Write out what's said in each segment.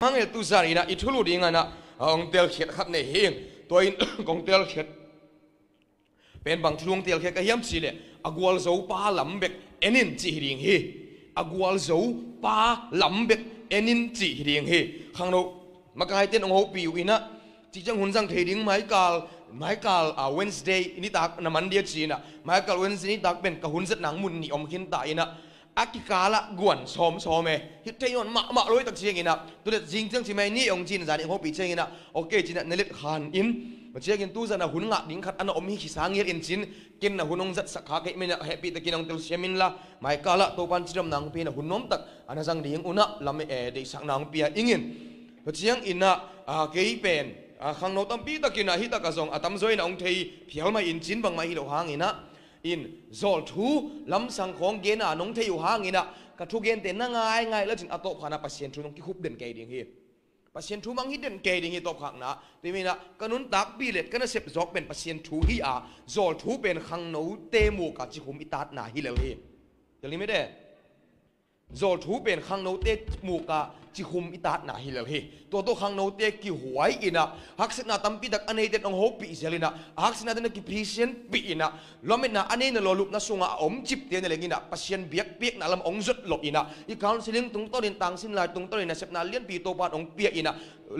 mang el tu zari à, à, à, na ithulu ding ana ong tel khet khap ne hing toin kong tel khet pen bang thlung tel khet ka hiam chile agwal zo pa lambek enin chi ring hi agwal zo pa lambek enin chi ring hi khang no makai ten ong ho pi ina chi chang hun jang theding mai kal mai kal wednesday ni tak na man dia chi na mai kal wednesday ni tak pen ka hun zet nang mun ni om khin ta ina akikala guan som some hi teinon ma ma loi tak chengina tulet jingchang chimai ni ong chin zani hopi chengina okay china nelit khan in mà chỉ cần tu dân là huấn ngạ đính khát ăn ôm hi khi sáng yên chín kiên là huấn ông rất sắc khá cái mình happy ta kiên ông tiêu xem mình là mai cả là tôi ban chỉ làm nàng pia là huấn nôm tắc anh à, rằng điên una làm mẹ để sáng nàng pia ingin mà chỉ cần ina à cái pen à khang nô tâm pi ta kiên là hi ta cả à dòng à tâm rồi là ông thấy phiếu mà yên chín bằng mai hi lo hàng ina อินโจทูลำสังของเกนอ่ะนงเทียวหางอิน่ะกระทุเกนเต็นง่ายงแล้วจึงอตโตขานาปัสเยนทูนงคุบเด่นเกดิ่งเฮปัสเยนทูมังฮิดเด่นเกดิ่งเฮตบขังนะตีมีนะกนุนตักบีเล็ดกัน่เสพจอกเป็นปัสเยนทูฮีอ่ะโจทูเป็นขังโนเตมูกาจิคุมอิตาตนาฮิเลวเฮจะร้ไหมเด้ zol thu pen khang no te mu ka chi hum itat na hilal hi to to à à khang no te ki huai ina hak sit na tampi dak anei te ong hopi zelina hak sit na den ki patient pi ina lomet na anei na lo lup na sunga om chip te na lengina patient biak piak na lam ong zot lo ina i counseling tung to din tang sin lai tung to ina sep na lien pi to pat ong piak ina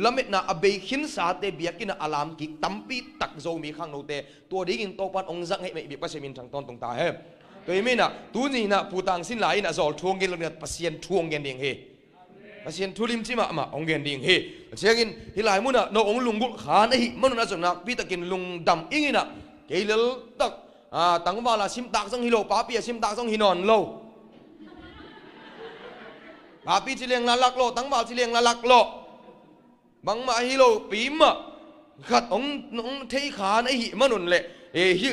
lomet na abei khin sa te biak ina alam ki pi tak zo mi khang no te to ding to pat ong zang he me bi pa se min ton tung ta he ตัวเองน่ะตัวนี้น่ะผู้ต่างสินหลายน่ะจอลทวงเงินเรี่องปัสยันทวงเงินเยงเฮปัสยนทุลิมจิมามาองเงินเยงเฮเช่นงินที่หลายมุน่ะน้องลุงกุลขานไอ้มันน่ะจะนักพี่ตะกินลุงดำอิงน่ะเกลือตักอ่าตั้งว่าละชิมตักสังฮิโลป้าพี่ชิมตักสังฮินอนโลป้าพี่ชิเลียงละลักโลตั้งว่าชิเลียงละลักโลบังมาฮิโลปีมะขัดององเทียขาไอ้มันนุ่นหละเอฮ้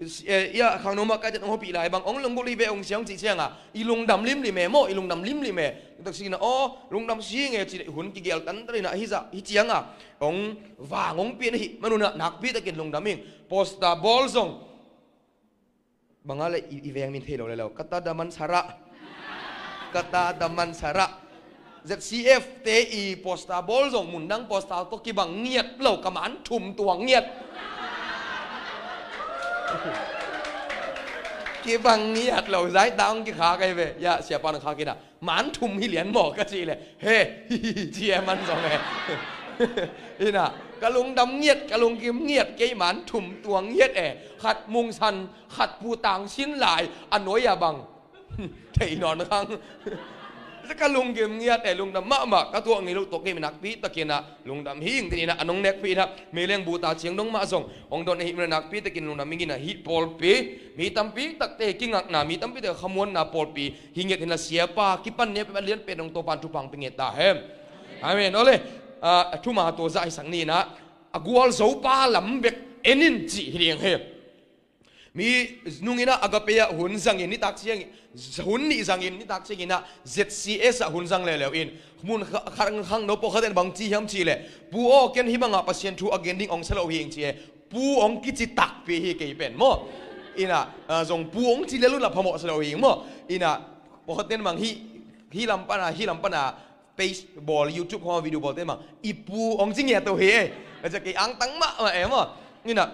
Eh, ya khang noma ka tet ong hopi lai bang ong lung li ve ong siang chi siang a ah. i lung dam lim li me mo i lung dam lim li me tak si na o lung dam si nge chi hun ki gel tan tri na hi za hi chiang a ah. ong wa ngong pi hi manuna nak pi ta kin lung dam ing posta bol zong bangale i veng min thelo lelo kata daman sara kata daman sara ZCF TE posta bol zong mundang posta toki ki bang ngiat lo kaman thum tuang ngiat กี่บังนี้ยัเหล่าใจตาองกี่ขาไกเวยาเสียปอนขากินอ่ะหมันทุ่มหิเหรียญหมอกก็สิเลยเฮ่เจียมันสองแงนี่น่ะกะลุงดำเงียดกะลุงกิมเงียดเกยหมันทุ่มตัวเงียดแอขัดมุงชัน ขัดปูต่างชิ้นหลายอันน้อยอย่าบังไถนอนครั้งตะกะลุงเกมเงียแต่ลุงดำมะมากะตัวเงี้ยลูกตกเกมนักพีตะกินนะลุงดำหิ้งที่นี่นะอนงเน็กพีนะมีเรื่องบูตาเชียงดงมาส่งองโดนหิมนักพีตะกินลุงดำมีกินะฮิปอลพีมีตั้มพีตักเตะกิ้งักนามีตั้มพีเตะขมวนนาปอลพีหิ้งเงียที่นะเสียป้ากิปันเนี่ยเป็นเลี้ยงเป็นองตัวปันทุพังเป็นเงียตาเฮมอเมนเอาเลยอ่าชุมาตัวใจสังนี่นะอากูอัลโซปาลำเบกเอ็นินจีเรียงเฮมมีนุ่งนะอากาเปียหุ่นสังเงีินนี่ตักเชียงหุ่นนี่สังอินนี่ตักเชกินะ ZCS หุ่นสังเลเลวอินมุนขังขังโนปขัดเนบางทีฮัมจีเลปูโอเกนฮิบังอาพัศยันทูอเกนดิ้งองเซลวิงจีปูองกิจิตักพีฮีเกยเป็นมั้อินะจงปูองจีเลลุลับพมอเซลวิงมั้อินะปขัดเนบางฮีฮีลัมปนาฮีลัมปนาเฟซบอลยูทูบของวิดีโอบอลเต็มมั้อีปูองจิงเงียตัวเฮจะเกยอังตังมะมาเอ๋มั้นี่นะ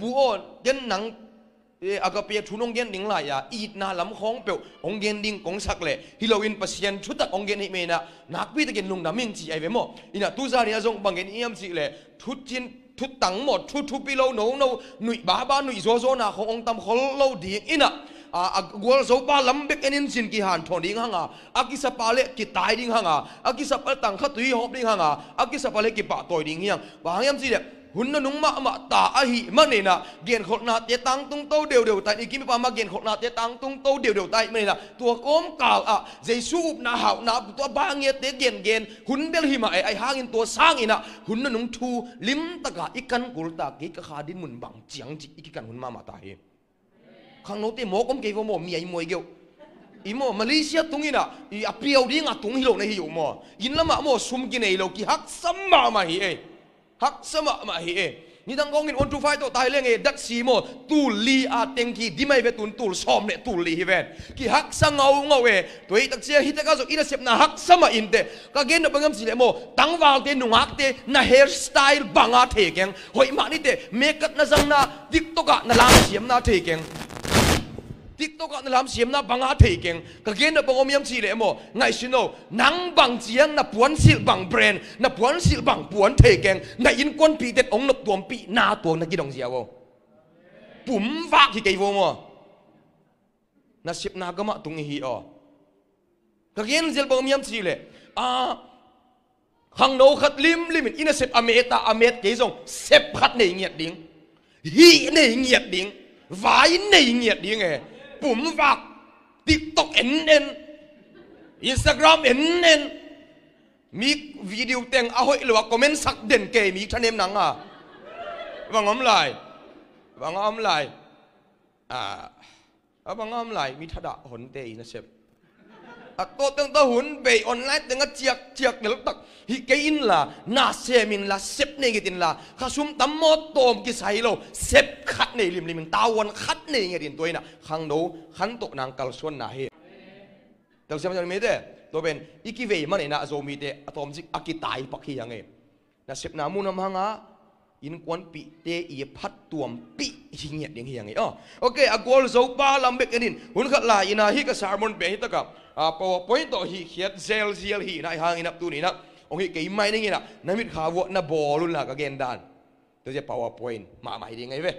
ปูโอเกนนัง agapia thunong gen ding la ya eat na lam khong pe ong gen ding kong sak le halloween pasien thuta ong gen me na nak bi de gen lung na ming chi ai ve mo ina tu za ri azong bang gen iam chi le thut chin thut tang mo thu thu pi lo no no nui ba ba na khong ong tam khol lo ding ina a gwal zo pa lam bek enin sin ki han thon ding hanga aki sa pa le ki tai ding hanga aki sa pa tang kha tui hop ding hanga aki sa pa le ki pa toy ding yang ba yam chi le hun nó nung ma ma ta a hi ma ne na gen khol na te tang tung to đều đều tại ikimi pa mà gian khổ na te tăng tung to đều đều tại ma ne na tua kom kal a jesu up nà hau nà, tua ba nge te gian gian, hun bel hi ma ai ai in tua sang ina hun na nung thu lim ta ý ikan kul ta ki ka kha đi mun bằng chiang chi ikan hun ma ma ta he khang no te mo kom ke vo mo mi ai moi geu imo malaysia tungina i apiau ding a tung hi lo na hi yo mo in lama mo sum ki nei lo ki hak sam ma ma hi ai e hak sama mà hi e đang dang in on tu fai to tai leng e dak si mo tu li a teng ki di mai ve tun tul som le tu li hi ven ki hak sang ngau ngau e to i tak sia hi ta ka zo ina sep na hak sama in te ka gen bangam si le mo tang wal te nu hak te na hair style banga the keng hoi ma ni te up na zang na tiktok na lang siam na the keng tiktok an lam siam na banga thei keng kia nó na bangom yam chi le mo xin sino nắng bang chiang na puan sil bang brand na puan sil bang puan thei keng na in kon pi det ong lop tuam pi na tuang na ki dong ziawo pum va ki kei wo mo na sip na gama tung hi kia nó gen zel bangom yam chi le à hang no khát lim lim in xếp amet ameta amet ke zong xếp khát này ngiat ding hi này ngiat ding vái này nhiệt đi nghe ผมฝากติ๊กต็อกเอ็นเอ็นอินสตาแกรมเอ็นเอ็นมีวิดีโอเต็งเอาให้หรือว่าคอมเมนต์สักเด่นเกมีท่านเอ็มนังอ่ะบางอมไหลบางอมไหลอ่าบางอมไหลมีทดาหนเตยนะเชฟตัวตั้งตหุ่นเบออนไลน์ตั้งเจียกเจียกเดือดตักฮิกเกอินล่ะนาเซมินล่ะเซฟเนกิตินล่ะข้าซุ่มตั้มมโมตอมกิสไซโลเซฟขัดในีลิมลิมตาวันขัดในีเงี้ยดินตัวเองนะขังดูขันตกนางกัลส่วนนาเฮแต่เสียมันไม่ได้ตัวเป็นอีกเวมันเองนะ zoomite ตอมจิกอากิตายปักีิยังไงน่ะเซฟนามูนัมฮังอ่ะอินควอนปีเตียพัดตัวปีหิเงียดยังไงอ๋อโอเคอากอลโซปาลัมเบกันินหุ่นขัดลายนาฮิกับาร์มอนเบฮิตกับอาพอพอยต่อฮีเขียดเซลเซียลฮีนะฮางอินับตูนี่นะองค์เกี่ไม่ได้ไงนะนามิดขาวน่ะบอลุนละก็เกนดานตัวจะ power point มาใหม่ดีไงเว้ย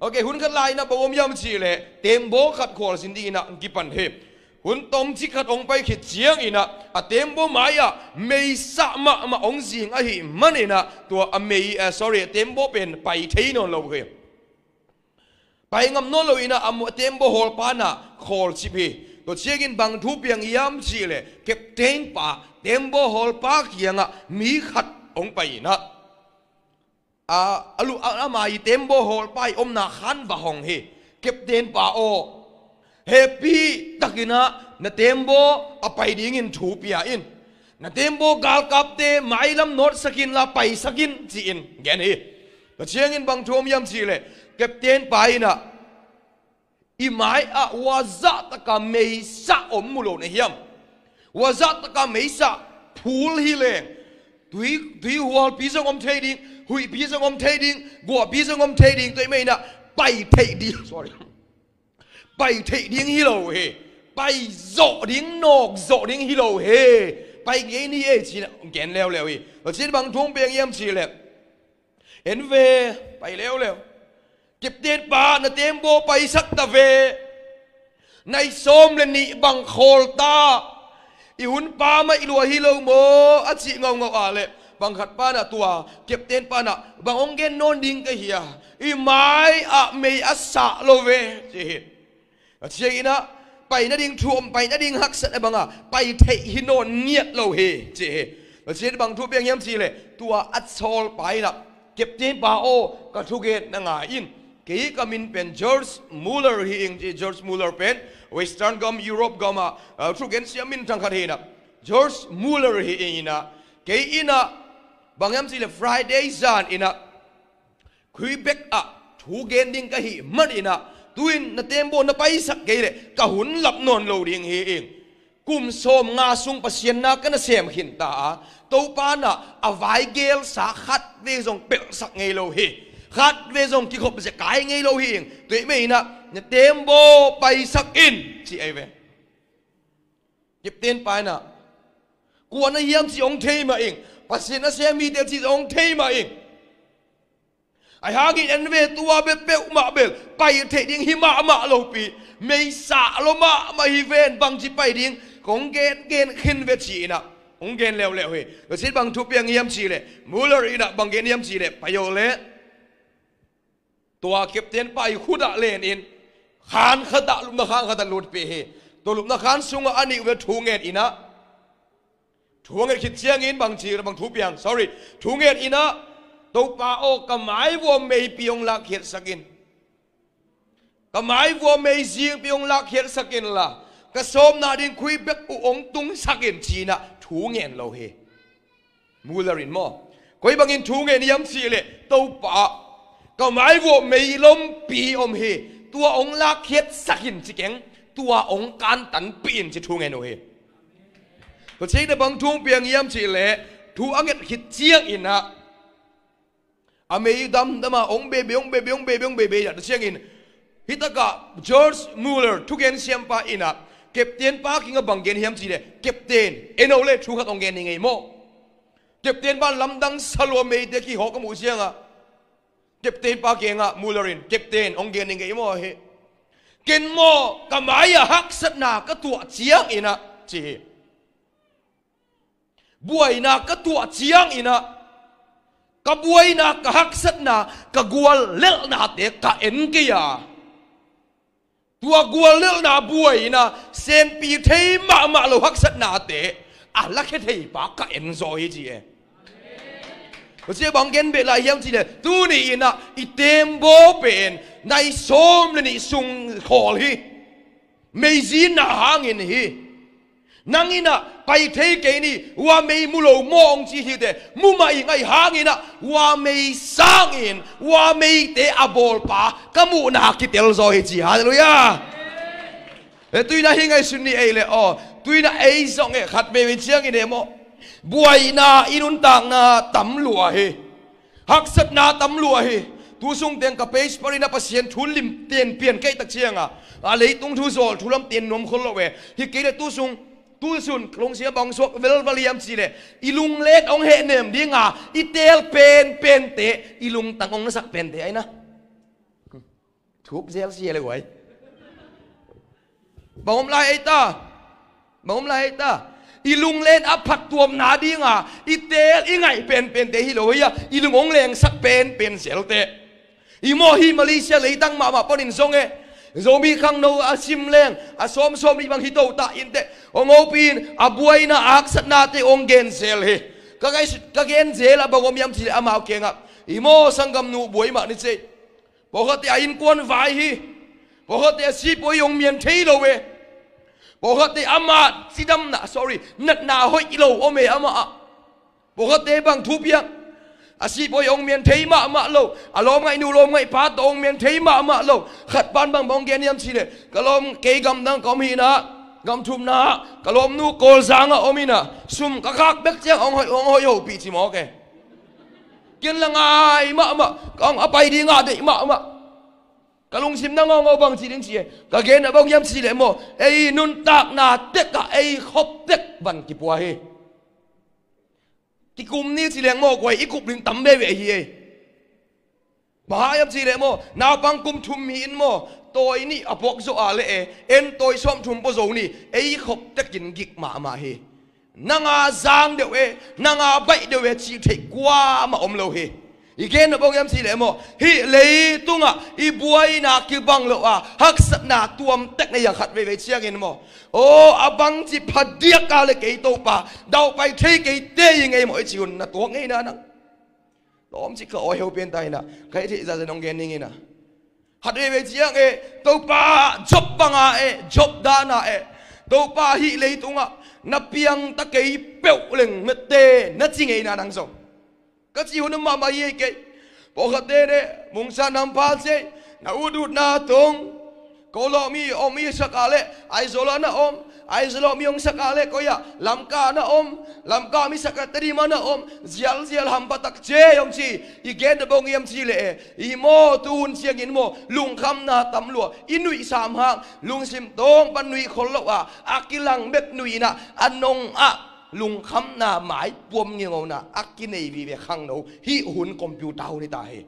โอเคหุ่นกันไล่นะบอมยำชีเล่เต็มโบขัดขวอสินดีนะกิปันเฮหุ่นตมชิขัดองไปขิดเชียงอินะเต็มโบไม่อะไม่สะมามาองสิงอะฮีมันเองนะตัวอเมย์เออส o r r y เต็มโบเป็นไปเทียนนลูกเฮไปงำนนลูกอีนะอเต็มโบฮอลปานะฮอลชิบีก็เชียงินบางทุบยังยำสิเลยเก็บเต็งป่าเต็มบ่หอลปากยังอ่ะมีขัดองไปนะอาอลูอามาอีเต็มบ่หอลไปอมนาขันบะหองเฮเก็บเต็งป่าโอเฮปีตักินะนาเต็มบ่อไปดิ้งินทุบยาอินนาเต็มบ่กาลกับเตไม่ลำนดสกินลาไปสกินจีอินแกนี่ก็เชียงินบางทุบยงสิเลยเก็บเต็งไปนะอีหมายอะวาจาตกะเมสะอมมุโลในเฮียมวาจาตกะเมสะพูลฮิเลงถุยถุยหัวพีสังอมเทดิงหุยพีสังอมเทดิงกัวพีสังอมเทดิงตัวไม่นะไปเทดิง sorry ไปเทดิงฮิโลเฮไปจโจดิงนอกจโจดิงฮิโลเฮไปเงี้ยนี่เอชินะแกนแล้วแล้วอีเราช่นบางทุ่งเปียงเยี่ยมชีแหละเห็นเวไปแล้วแล้วจ็บเตียนป่านะเตียมโบไปสักตะเว ในสสมเลนิบังโคลตาอีหุ่นป่าไม่ลัวฮิโลโมอัจิงงงอาเลบังขัดปานะตัวเก็บเตียนปานะบังองเกนนนดิ่งก็เฮียอีไม้อะเมยอัสสะโลเวจีเชียงนะไปนัดิ่งทวมไปนัดิ่งหักสัอบังอ่ะไปเทฮิโนนเงียดโลเฮจีเชิยบังทุบเบียงเยี่ยมสีเลย ตัวอัดโซลไปนะเก็บเตียนป่าโอกระทุเกตนางอิน ki kamin pen George Muller hi in George Muller pen Western gom Europe goma à, à, thru gen siam min thang khat hina George Muller hi ina ke ina bangam sile Friday zan ina Quebec a thu gen ding ka hi man ina tuin na tembo na pai sak ke re ka hun lap non lo ding hi ing kum som nga sung pasien na kana sem hin ta to pa na avai à, gel sa khat ve jong pel sak ngei lo hi khát về dòng kỳ khộp sẽ cái ngay lâu hiền tuệ mày nè nhà tem bô bay sắc in chị ấy về nhịp tiền bài nè của nó hiếm chỉ ông thế mà in và xin nó xem mi tên chị ông thế mà in ai ha nghĩ anh về tua bếp bếp mà bếp bay thế điên hi mạ mạ lâu pi mấy xạ lâu mạ mà hi về bằng chỉ bay điên cũng ghen ghen khin về chị nè cũng ghen leo leo hì rồi xin bằng thu biang hiếm chỉ lệ mua lời nè bằng ghen hiếm chỉ lệ phải yêu lệ ตัวเก็บเตียนไปขุดะเลนอินขานขดะลุมนาขานขดลุดเปเฮตัวลุมนาขานสุงอันนี้เวทูเงินอินะทูเงินคิดเชียงอินบางทีบางทูเปียง sorry ทูเงินอินะตัวป่าโอกระหมายวัวเมย์ปียงลักเขียดสกินกระหมายวัวเมย์จีปียงลักเขียดสกินละกระสมนาดินคุยเบกอุองตุงสกินจีนะทูเงนเราเฮมูลารินมอคอยบางอินทูเงินยำสีเลยตัวป่าก็หมายว่าไม่ล้มปีอมเฮตัวองลากเฮ็ดสักหินสิเก่งตัวองการตันปีนสิทุงเงนเฮตัวเช่นบางทุ่งเปียงเยี่ยมสิเละทูอังเกตขิดเจียงอินฮะอเมริดำดมาองเบบีองเบบีองเบบีองเบบีอย่างเชียงอินฮิตากะจอร์จมูเลอร์ทุกเกนเซียมปาอินะเก็บเตียนปากิงกับบังเกนเฮียมจีเดเก็บเตียนเอโนเลทุกขัดองเกนยังไงโมเก็บเตียนบ้านลำดังสลัวเมย์เด็กขี้หอกกับหมูเชียงอ่ะ captain pa ke nga mularin captain ong gen nge mo hi ken mo kamai ya à hak sat na ka tu chiang ina chi buai na ka tu chiang ina ka buai na ka hak sat na ka gual lel na te ka en ke ya tua gual lel na buai na sen pi thei ma ma lo hak sat na te a la khe thei pa ka en zoi chi 我只帮跟别来乡去的，都你因啊，一点不变，那什么你送好去，没钱那行人去。nang ina pai thei ke ni wa mei mulo mong chi hi de mu mai ngai hang ina wa mei sang in wa mei te abol pa kamu na ki tel zo hi chi hallelujah e eh, tuina hi ngai sunni ei le o oh, tuina ei zong e khat be wi chiang ine mo buai na inun tang na tam lua hi haksat na tam lua hi tu sung teng ka page pari na pasien thu lim tiền pian kai tak chianga a lei tung thu zol thu lam tiền nom khol lo we hi ke tu sung tu sun klong sia bang sok vel valiam chi le ilung let ong he nem dinga itel pen pen te ilung tang ong sak pen te aina thuốc zel sia le wai bom lai ta bom lai ta ilung len aphak tuam na dinga itel ingai pen pen te hi lo ya ilungong leng sak pen pen selte imo hi malaysia leidang ma ma ponin zonge zomi khang no asim leng asom som li bang hi to ta in te ong opin abuaina ak sat na te ong gen sel hi ka gai ka gen zel abagom yam thil amao kenga imo sangam nu buai ma ni che bokhat ai in kon vai hi bokhat si poi yong mien thei lo we âm bogote ama đâm na sorry nat na hoi ilo ome ama bogote bang thupia asi boy à, ong mien thei ma ma lo alom ngai nu à, lom ngai pa tong mien thei ma ma lo khat ban bang bong gen yam sile kalom ke gam dang kom hi na gam thum na kalom nu kol zang a omina sum ka khak bek ông hội hoi ong hoi ho pi chi mo ke kin la ngai ma ma kong apai di nga de ma ma cả lung sim đang ngô bằng chỉ đến chỉ cả ghế nè bông yam chỉ lệ mò ấy nun tạc na tiếc cả ấy khóc tiếc bằng kịp qua hi cái cụm ni chỉ lệ mò quay ít cụm linh tắm bê về hì, bà yam chỉ lệ mò nào băng cụm thum hi in mò tôi ni bọc zo à lệ em tôi xóm thum bao zô ni ấy khóc tiếc gìn gịch mà mà hi à giang đều ấy, e à bay đều ấy chỉ thấy qua mà om lâu hi igen no bogem si lemo hi lei tunga i buai na ki bang lo a hak sat na tuam tek na yang khat ve ve chiang in mo o abang chi phadia ka le ke to pa dau pai the ke te ing ei mo chi un na to ngai na nang tom chi ka o heu pen tai na kai thi za nong gen ning na hat ve ve chiang e to pa job banga e job da na e to pa hi lei tunga na piang ta ke peu leng na te na chi ngai na nang so ก็จิวน้ำมามาเย่เกยปกติเดมุงสานำพาเซนาอุดูนาตงก็ลอมีอมีสักอะไรไอโซลานะอมไอโซลมีองสักอะไรก็ยาลำกานะอมลำกามีสักตรีมานะอมเจียลเจียลหัมปะตักเจยมชีอีเกนบงเยมชีเลอีโมตูนเสียงอินโมลุงคำนาตำลัวอินุยสามหางลุงสิมตงปันนุยคนละว่าอากิลังเบกนุยนะอันนงอะ lung kham na mai puam ni ngo na akine bi ve khang no hi hun computer ni ta he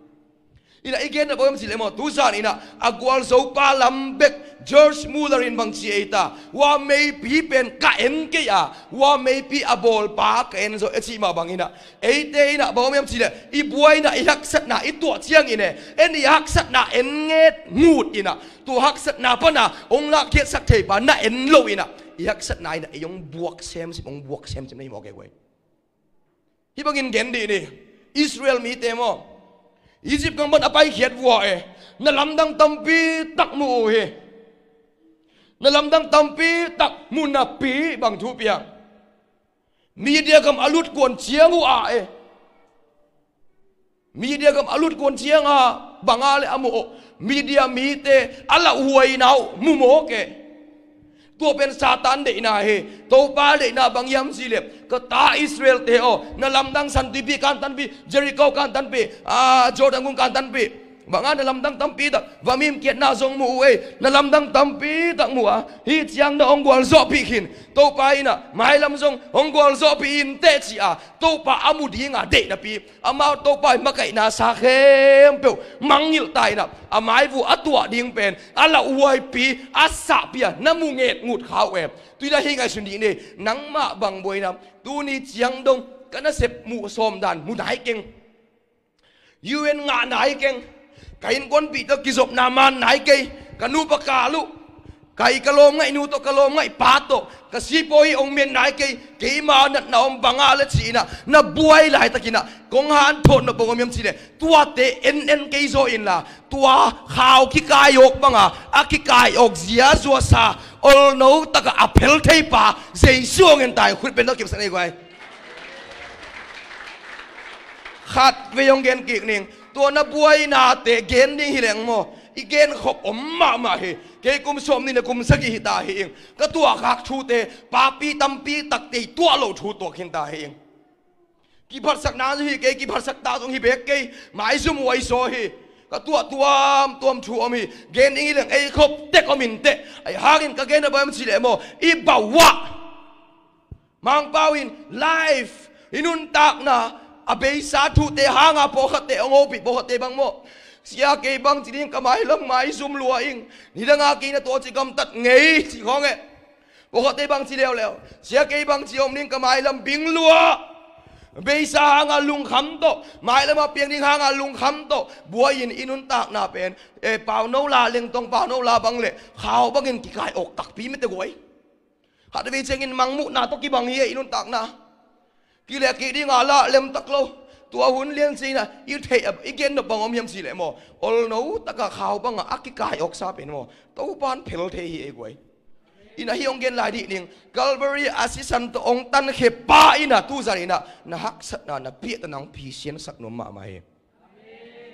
ina igen na boyam silemo tusan ina agwal so pa lambek George Muller in bang sieta wa may pi pen ka en ke ya wa may pi abol pa ka en so echi ma bang ina eite ina boyam yam sile i buai na i hak sat na i tua chiang ine en i hak sat na en nget ngut ina tu hak sat na pa na ong la ke sak thei pa na en lo ina yak sat nai na yong buak sem si mong buak sem sim nei mo ke wei hi bangin gen di ni israel mi te mo egypt kang ban apai khiat wo e na lam dang tampi tak mu he na lam dang pi tak mu na pi bang thu piang mi dia kam alut kon chiang u a e mi dia kam alut kon chiang a à, banga à le amu mi dia mi te ala uai nau mu mo ke okay. tu pen satan de ina he to pa de na bang yam si ka ta israel te o na lam dang san tan bi jericho kan tan bi a ah, jordan kan tan bi banga đăng lam pi tampi và mim kiện na zong mu e na lam dang tampi tak mu a hi chiang na ông gwal zo pi hin to pa ina mai lam zong ông gwal zo pi in te chi a to pa amu ding a de na pi amau to pa mắc cái na sa khem pe mangil tai na amai vu atua ding pen ala uai pi asa pi a na mu nget ngut khau em tuy da hi ngai sun di ne nang ma bang boi nam tu ni chiang dong na sep mu som dan mu nai keng UN ngã nai keng kain kon pi to kizop naman nai kay kanu pakalu kay kalom ngay nu to kalom ngay pato kasipoi ong men nai kay kay ma na na ong bangalat sina na buhay lahat takina kung han po na bong omyam sine tua te en en kay zo in la tua khao ki kayok banga a ki kayok zia zo sa ol no taka apel thei pa zai suong en tai khut pen na kip sanai gwai khat ve yong gen kik ning ตัวนับวยนาเตเกนดิ้งฮิเลงโมอีเกนขบอมมามาเฮเกกุมสมนี่นะกุมสกิฮิตาเฮเองก็ตัวขักชูเตปาปีตัมปีตักเตตัวโลชูตัวเข็งตาเฮเองกี่พัดสักนาสิเกกี่พัดสักตาตรงฮิเบกเกหมายซุมวยโซเฮก็ตัวตัวมตัวมชัวมีเกนอีเลงไอ้ขบเตกอมินเตไอ้ฮากินก็เกนอะไรมันสิเลโมอีบ่าวะมังปาวินไลฟ์อินุนตักนะ abei sa thu te hanga po khat te ongo pi po khat te bang mo sia ke bang chi ding kamai lam mai zum lua ing ni da nga ki na to chi gam tat ngei chi khong e po khat te bang chi leo leo sia ke bang chi om ning kamai lam bing lua bây giờ hanga lung khăm to mai là mà tiếng đi hàng lùng khăm to bùa yin inun tạc na pen e pao nô la leng tong pao nô la bang lệ khao bang in kỳ kai ok tắc pi mít te goi hạt vi cheng in mang mu na to ki bang ye inun tạc na kỳ lệ kỳ đi ngả lạ lem tắc lâu tua hun liên xin à yêu thể à ý kiến nó bằng ông hiểm xì lệ mò ol nấu tất cả khảo bằng à ác cái cài ốc sao bên mò tàu ban phèl thế hi ấy quậy ina hi ông gen lại đi nè Calvary assistant ông tan khép ba ina tu giờ ina na hắc sát na na biết ông phi xiên sắc nó mà mày, hi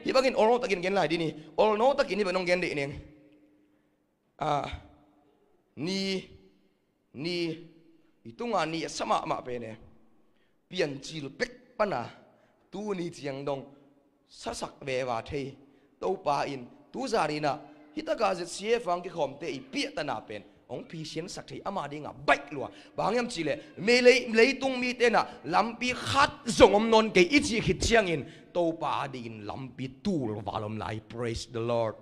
hi bác gen ol takin gen lại đi nè ol nấu takin hi bên ông gen đi nè à ni ni itung à ni sama mà bên nè พียงจิลเป็กปะนะตัวนี้เสียงดงสักสักเววาเทตัวป่าอินตัวจารีนะฮิตากาจะเสียฟังกิขอมเตอีเปียตนาเป็นองพีเชียนสักทีอามาดิงาใบลัวบางยาำจิเลเมลียเลยตุงมีเตนะลำปีขัดสงอมนนเกี่ยอิจิขิดเชียงอินตัวป่าดินลำปีตูลวาลมไล praise the lord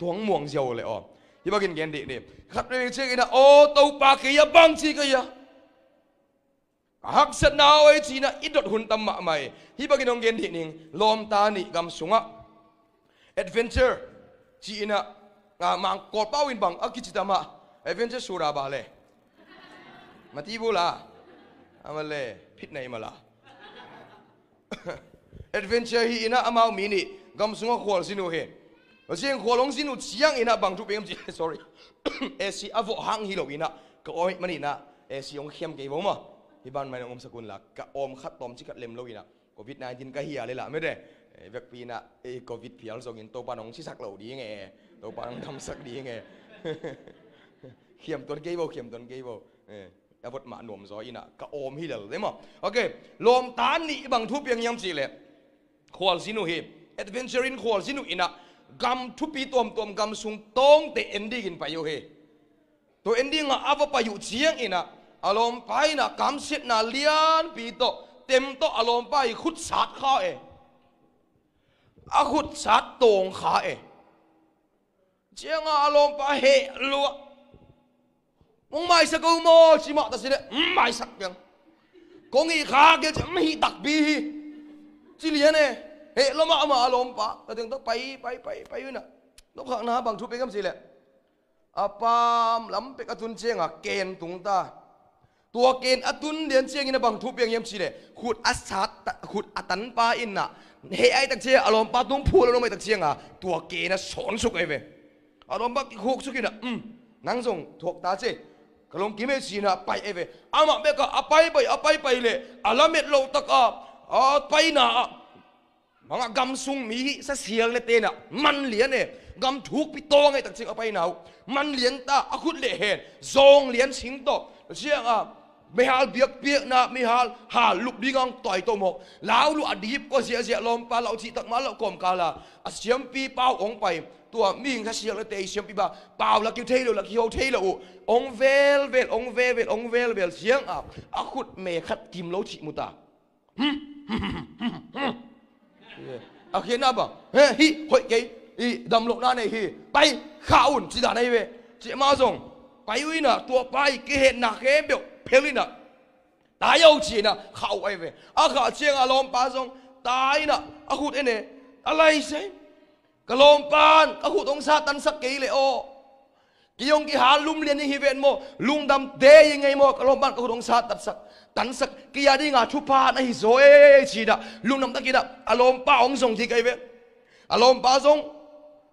ทวงม่วงเจียวเลยอ๋อยี่บักินเกนดีนี่ขัดเรื่องเชียงอินะโอ้ตัวป่ากี้ยบังชีกี้ย hak set na oi china idot hun tam ma mai hi bagin ong gen di ning lom ta ni gam sunga adventure china nga à, mang kor pawin bang akichita ma adventure sura ba le mati bula amale phit nei mala adventure hi ina amao mi ni gam sunga khol sinu he jeng kholong sinu chiang ina bang tu pem sorry esi avo hang hi lo ina ko oi mani na esi ong khem ke bo ma ที่บ้านไม่นอมสกุลหลักกะอมขัดตอมชิกัดเล็มโลอินะโควิดนายินกะเฮียเลยล่ะไม่ได้เวกปีน่ะเอโควิดเพียวส่งเินโตปานองชิสักเหล่าดีไงโตปานองทำสักดีไงเขียมตัวเกยโบเขียมตัวเกยโบเอออาวุธมาหนุ่มซอยน่ะกะอมฮิเลลได้มั้งโอเคลมตานนี่บังทุบยังยำสิเลยขวัญสินุฮีเอ็ดเวนเจอร์ินขวัญสินุอินะกำทุบปีตัวมตัวมกำสุงตรงแต่เอนดี้กินไปโยเฮตัวเอนดี้งะอาวปอยู่เชียงอินะอารมณ์ไปนะกำเสียนาเลียนปีโตเต็มโตอารมณ์ไปขุดสัดข้าเออาขุดสัดตรงขาเอเจียงอารมณ์ไปเหลัวมึงไม่สักกูโมชิมแตสิเยไม่สักเพียงกงอีขาเกจะไม่ตักบีจิเลียนเอเหลมามาอารมณ์ปะแต่ถึงต้องไปไปไปไปอยู่น่ะต้องขังนาบางทุบเป็นคำสิแหละอาปามล้ำเป็กอทุนเชียงอ่ะเกณฑ์ตุงตาตัวเกณฑ์อตุนเดียนเชียงอินบังทุบยงเยี่ยมชีเลยขุดอัศชั์ขุดอัตันปาอินน่ะเฮไอตักเชียอารมณ์ปาตุ้งพูดอารมณ์ไ่ตักเชียงอ่ะตัวเกณฑ์นะสอนสุกไอเวอารมณ์บักหกสุกินอ่ะอืมนั่งส่งถกตาเชียกลงกิเมชีนะไปไอเวอามาเบก็อไปไปอไปไปเลยอาล์เม็ดโลตักอ่ะอ่ะไปน่ะมังกำซุงมีเสเสียงเลเตน่ะมันเหลียนเนี่ยกำทุกปิโตไงตักเชียงเอาไปหนาวมันเหลียนตาอคุดเลเห็นจงเหลียนชิงโตเชียงอ่ะไม่หาเบียกเปียกนะไม่หาหาลุกดิ้งต่อยตัวหมกลาวลุอดีบก็เสียเสียลมปลาเราจีตักมาเรากลมกาละเสียมปีเป้าองไปตัวมิ่งถ้าเสียงแล้วเตะเสียงปีบ่าเปล่าละกิวเทลละกิวเทลอูองเวลเวลองเวลเวลองเวลเวลเสียงอับอาขุดเมฆัดกิมโลชิมุตาฮึอาเขียนนะบ่เฮ้ฮิหอยเกยอีดำลงหน้าในฮีไปข้าอุ่นสิดาในเวเจมาส่งไปวินะตัวไปกิเห็นหนักเข้มเบล pelin na tai au chi na khau ai ve a kha chiang a lom pa song tai na a hut ene a lai se ka lom pan a hut ong sa tan sak ke le o ki yong ki ha lum lien ni hi ven mo lung dam de yi ngai mo ka lom pan ka hut ong sa tan sak tan sak ki ya di nga chu pa na hi zo e chi da lung nam ta ki da a lom pa ong song thi kai ve a lom pa song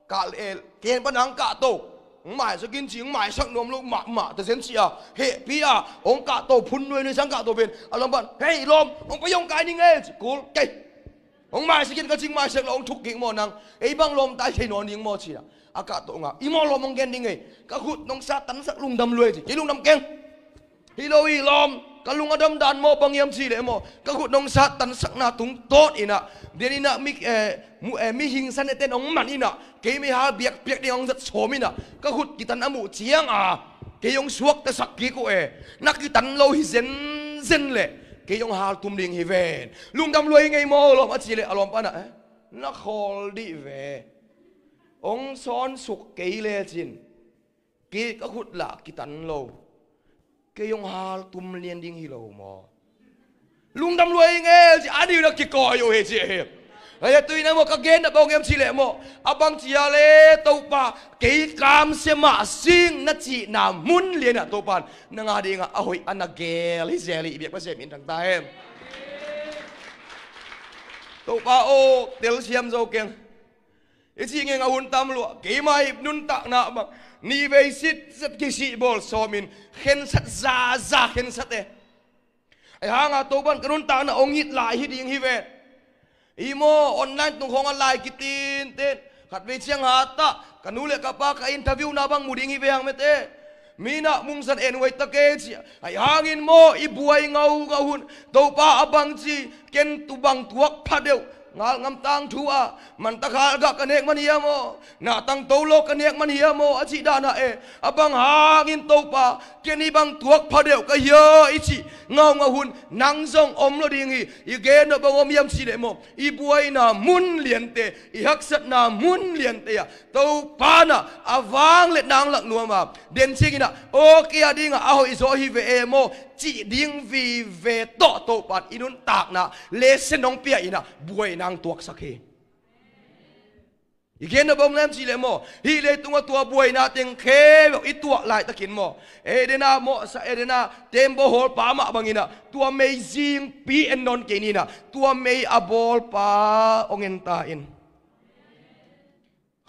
ka le ken pa nang ka to องหมายสกินจิงหม่สักนมลูกหมาหมาแต่เส้นซีอาเฮพี่อ่ะองกะโตพุ่นด้วยในสังกะโตเป็นอารมณ์บันเฮยลมองไปยงกายนิ่งเอ๋กูเก๋องหมายสกินก็จิ้งหม่สักลองทุกกิ่งมอนังไอ้บางลมตายเฉ่นอนยิงมอชีอาอากาศโตงาอีมอลมองแกนดิ่งเอ๋ก็หุดน้องซาตันสักลุงดำรวยสิยิ่ลุงดำเก่งฮิโลวีลม kalung adam dan mo pangyam si le mo kagut nong sa tan sak na tung tot ina den ina mi eh mu eh mi hing san ten ong man ina ke mi ha biak biak ni ong zat som ina kagut kitan amu chiang a ke yong suak ta sak ki ko e nak kitan lo hi zen zen le ke yong hal tum ling hi ven lung dam loi ngai mo lo ma chi le alom pa na eh na khol di ve ong son suk ke le chin ki kagut la kitan lo cái ông hà tum liền đinh hi lầu mò lung đâm lui nghe chị ăn đi nó kì còi rồi chị hiệp ấy tuy na một cái gen đã bao em chị lệ mò abang à, chị ale tàu pa cái cam xe ma xing nó chị nà muốn liền à tàu pan nang hà đi ngà ahoi ăn à gel hi zeli biết bao giờ mình thằng ta em tàu pa ô tel xiêm dâu keng ít chị nghe ngà hun tam lụa cái mai nun tặng na bằng นี่เวสิตสักกิสิบอลสอมินเข็นสัตจาจาเข็นสัตเอไอ้หางาตัวบ้านกระุนตานะองหิตหลายหิตยิงฮิเวอีโมออนไลน์ตรงของออนไลน์กิตินเต้ขัดเวชียงหาตะกันูเลกปากอินทวิวนาบังมูดิงฮิเวียงเมเตมีนักมุงสันเอ็นไว้ตะเกจีไอ้หางินโมอีบวยเงาเงาหุ่นตัวป้าอบังจีเกนตุบังทวกพดเดียว ngal ngam tang thu a man ta khal ga kanek man hiamo na tang to lo kanek man hiamo a chi dana e abang ha ngin to pa keni bang tuak pha deu ka yo i chi ngau ngau hun nang zong om lo ding hi i ge no bang om yam chi le mo i buai na mun lien te i hak sat na mun lien te ya to pa na awang le nang lak nuama den chi na o kia ding a ho i zo hi ve e mo chỉ riêng vì về tọ tổ bát inun tạc na lê sen nong pia ina buổi nàng tuộc sắc ý kiến na bom lam gì le mò hi lệ tung ở tua buai na teng khe lo i lại ta takin mò e de na mo sa e de na tembo hol pa ma bangina tua mei jing pi en non kenina tua mei abol bol pa ongen ta in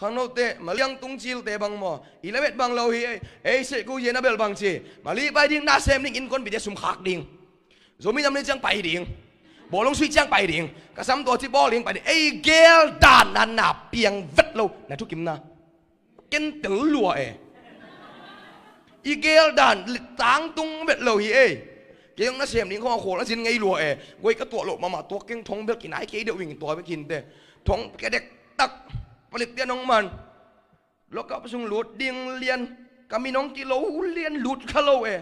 không nói thế mà liang tung chil thế bằng mò ý là biết bằng lâu hi ấy sẽ cứu gì na bel bằng chi mà li bay điên na xem đi in con bị chết sum khạc điên rồi mình làm nên chăng bay điên bỏ lông suy chăng bay điên cả sắm tổ chỉ bỏ liền bay điên ấy gel đàn đàn nạp piang vất lâu là chú kim na kén tử lùa ấy ấy gel đàn táng tung biết lâu hi ấy cái ông nó xem đi không khổ nó xin ngay lùa ấy quay cái tổ lộ mà mà tổ kinh thông biết cái nái cái điều hình tổ biết kinh thế, thông cái đẹp tắc pelik dia nong man lokap sung lut ding lian kami nong ki lo lian lut khalo e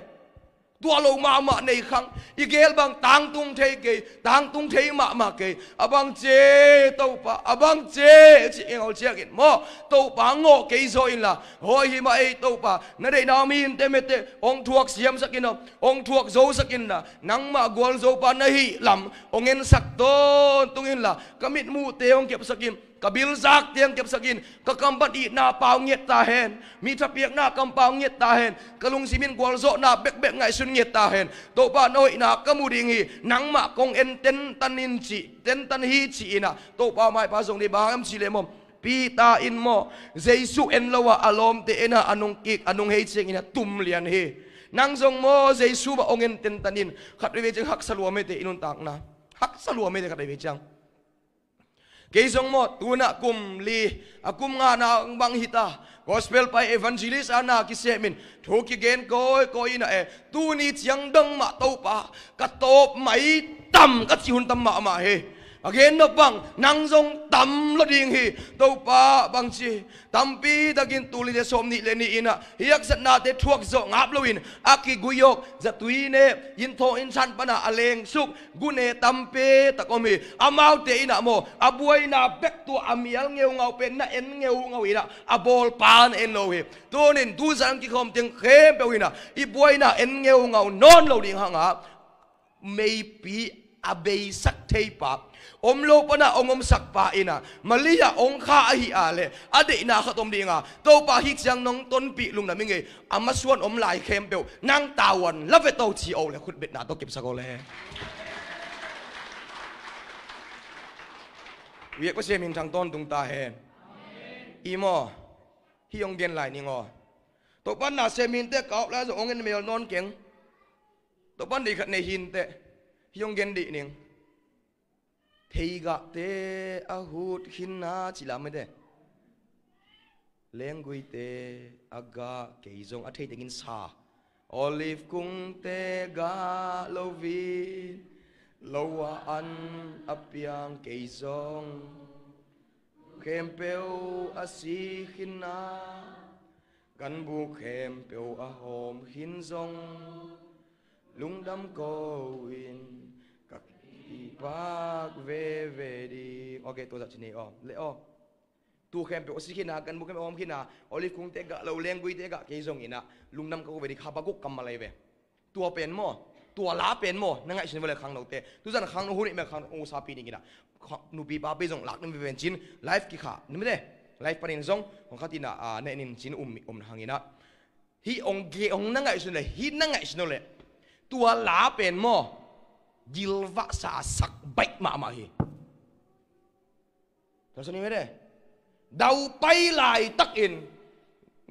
tua lo ma ma nei khang igel bang tang tung thei ke tang tung thei ma ma ke abang à che to pa abang à che chi engol che kin mo to pa ngo ke zo in la hi ma e pa na dei na min te me te ong thuak siam sak in ong thuak zo sak in la nang ma gol zo pa na hi lam ong en sak ton tung in la kamit mu te ong kep sak in kabilzak tiang tiap sagin kakambat i na pau ngiet ta hen mi tha piak na kam pau ngiet ta hen kalung simin gwal zo na bek bek ngai sun ngiet ta hen to ba noi na kamuding hi nang ma kong en ten tanin chi ten tan hi chi ina to ba mai pa song ni ba am chi le mom pita in mo jesu en lawa alom te ena anung kik anung hei ching ina tum lian he nang zong mo jesu ba ongen ten tanin khat we chang hak salwa me te inun tak na hak salwa me te khat we chang Cái keizong mo tuna kum li akum nga na ang bang hita gospel pa evangelist ana ki semin thu ki gen ko ko ina e tu ni chiang đông mà tàu pa cắt top mai tam cắt chi hun tam mà ma he again no bang nang zong tam lo ding hi to pa bang chi tam pi ta kin tu li de som ni le ni ina hiak sat na te thuak zo ngap lo in aki guyok za tui ne in tho in san pana aleng suk gu ne tam pe ta ko mi amau te ina mo abuai na bek tu amial ngeu ngau pen na en ngeu ngau ina abol pan en lo hi tu nin du sang ki khom teng khem pe ina i buai na en ngeu ngau non lo ding hanga may pi abei sak thei pa om lo pana ong om sak pa ina malia ong kha a hi ale ade na khat om dinga to pa hi chang nong ton pi lung na minge amaswan om lai khem pe nang tawan lave to chi o le khut bet na to kip sa le việc có xem mình thằng tôn tung ta hẹn imo hi ông gen lại ningo to ban na xem mình te cáo la zo ông en mel non keng to ban đi khát này hin te hi ông gen đi ning thì gạt tê a hút hin na chỉ làm thế leng gui tê a ga kỳ dùng a thấy tiếng sa olive cung tê ga lâu vi lâu a ăn a piang kỳ dùng khem peo a si hin na gắn bu khem peo a hom hin dùng lung đâm cô in ปากเวเวดีโอเคตัวจัดนี่อ๋อเลยอ๋อตัวเข้มเป็นอสิขีนากันบุกเข้มอมขีนาออลิฟคุงเตะกะเราเลี้ยงกุยเตะกะเคยส่งอินะลุงนำก็ไปดีข้าบกุกกำมาเลยเวยตัวเป็นหม้อตัวลาเป็นหม้อนั่งไงฉันเวลาขังเราเตะทุกท่านขังหูนี่แม่ขังองซาปีนี่กินะหนูบีบาไีส่งหลักนึงเป็นจินไลฟ์กี่ขานึกไม่ได้ไลฟ์ปริญญาส่งของข้าติน่ะอ่าเน่นิ่งจินอุ้มอุ้มหางอินะฮีองเกอองนั่งไงชันเลยฮีนั่งไงฉันเลยตัวลาเป็นหม jilva sasak baik ma mahi Tapos ni mede. Daw pay lai tak in.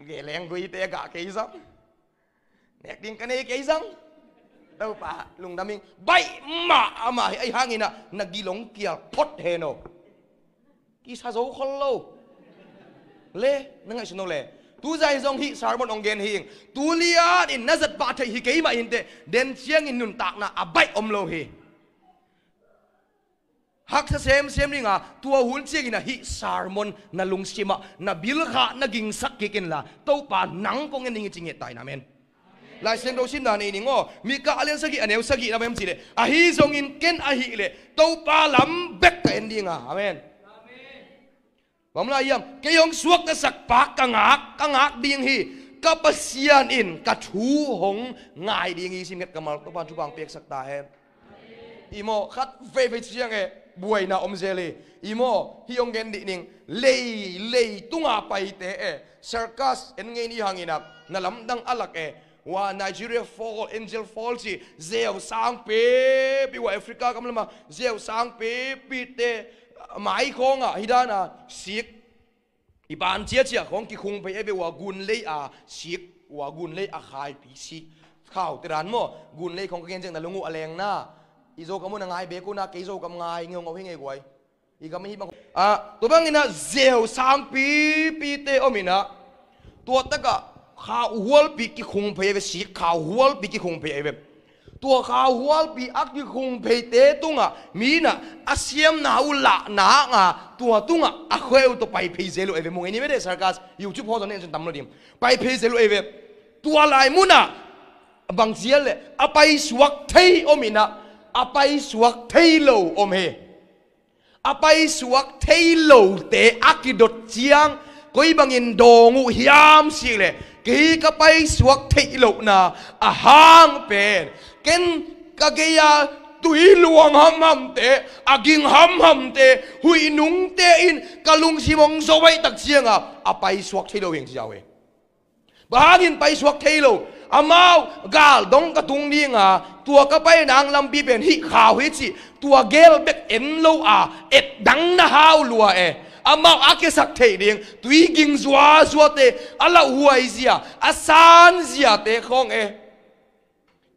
Geleng gui te ga ke isang. Nek ding kane ke isang. Daw pa lung daming bay ma ama ai hangin na nagilong kia pot heno. Kisa zo khollo. Le nangai suno le tu zai zong hi sarbon ong gen hiing tu lian in nazat ba thai hi kei ma in te den chiang in nun tak na abai om lo hi hak sa sem sem ringa tua hul chiang in a hi sarmon na lung sima na bil kha na ging sak ki kin la to pa nang pong en ning ching et tai na men lai sen do sin na ni ngo mi ka alen sagi anew sagi na mem chi le a hi zong in ken a hi le to pa lam bek ta en dinga amen bấm lại yam cái ông suốt ta sạc bạc cả ngạc cả hi cả bác in cả chú hồng ngài điên hi xin ngắt cả mal các bạn chú bằng ta em imo khát về về chiang ấy buổi nào ông zeli imo hi ông gen định ning lay lay tung à bay thế ấy circus en ngay ni hàng inap na lắm alak eh wa Nigeria fall angel fall si zeo sang pe bi wa Africa kam lama zeo à. sang pe pi te mai khong à hi đan à siết i ban chia chia khong ki khung bay ebe wa gun lei à siết wa gun lei à khai pi si khao te ran mo gun lei khong ken jeng na lungu aleng na i zo kamu na ngai be ko na ke zo kam ngai ngeu ngau e hi ngai gwai i kam hi bang à to bang ina zeu sang pi pi te omina to taka khao hual pi ki khung phe e ve si khao hual pi ki khung phe e ve ตัวข้าวหัวปีอักยุคงเพเตตุงอ่ะมีน่ะอาเซียมน่าอุละน่าอ่ะตัวตุงอ่ะอักเวอตัวไปเพเซลุเอเวมงเอ็นี่ไม่ได้สารกัสอยู่ชุบพ่อตอนนี้ฉันทำแล้วดิมไปเพเซลุเอเวตัวลายมุน่ะบางเสียเลยอาไปสวักเทยอมินะอาไปสวักเทยโลอมเฮอาไปสวักเทยโลเตอักิดดเจียงก้อยบางอินโดงูยามสิเลยกีก็ไปสวักเทยโลน่ะอาหางเป็น ken kageya tui luang ham ham te aging ham ham te hui nung te in kalung simong so wai tak siang a apai suak thelo heng si jawe bahangin pai suak à amao gal dong ka tung ni nga tua ka pai nang lam bi ben hi khaw hi chi tua gel bẹt en lâu à et đắng na haw lua e amao ake sak thei ding tui ging zua zwa te ala huai zia asan zia te không e eh.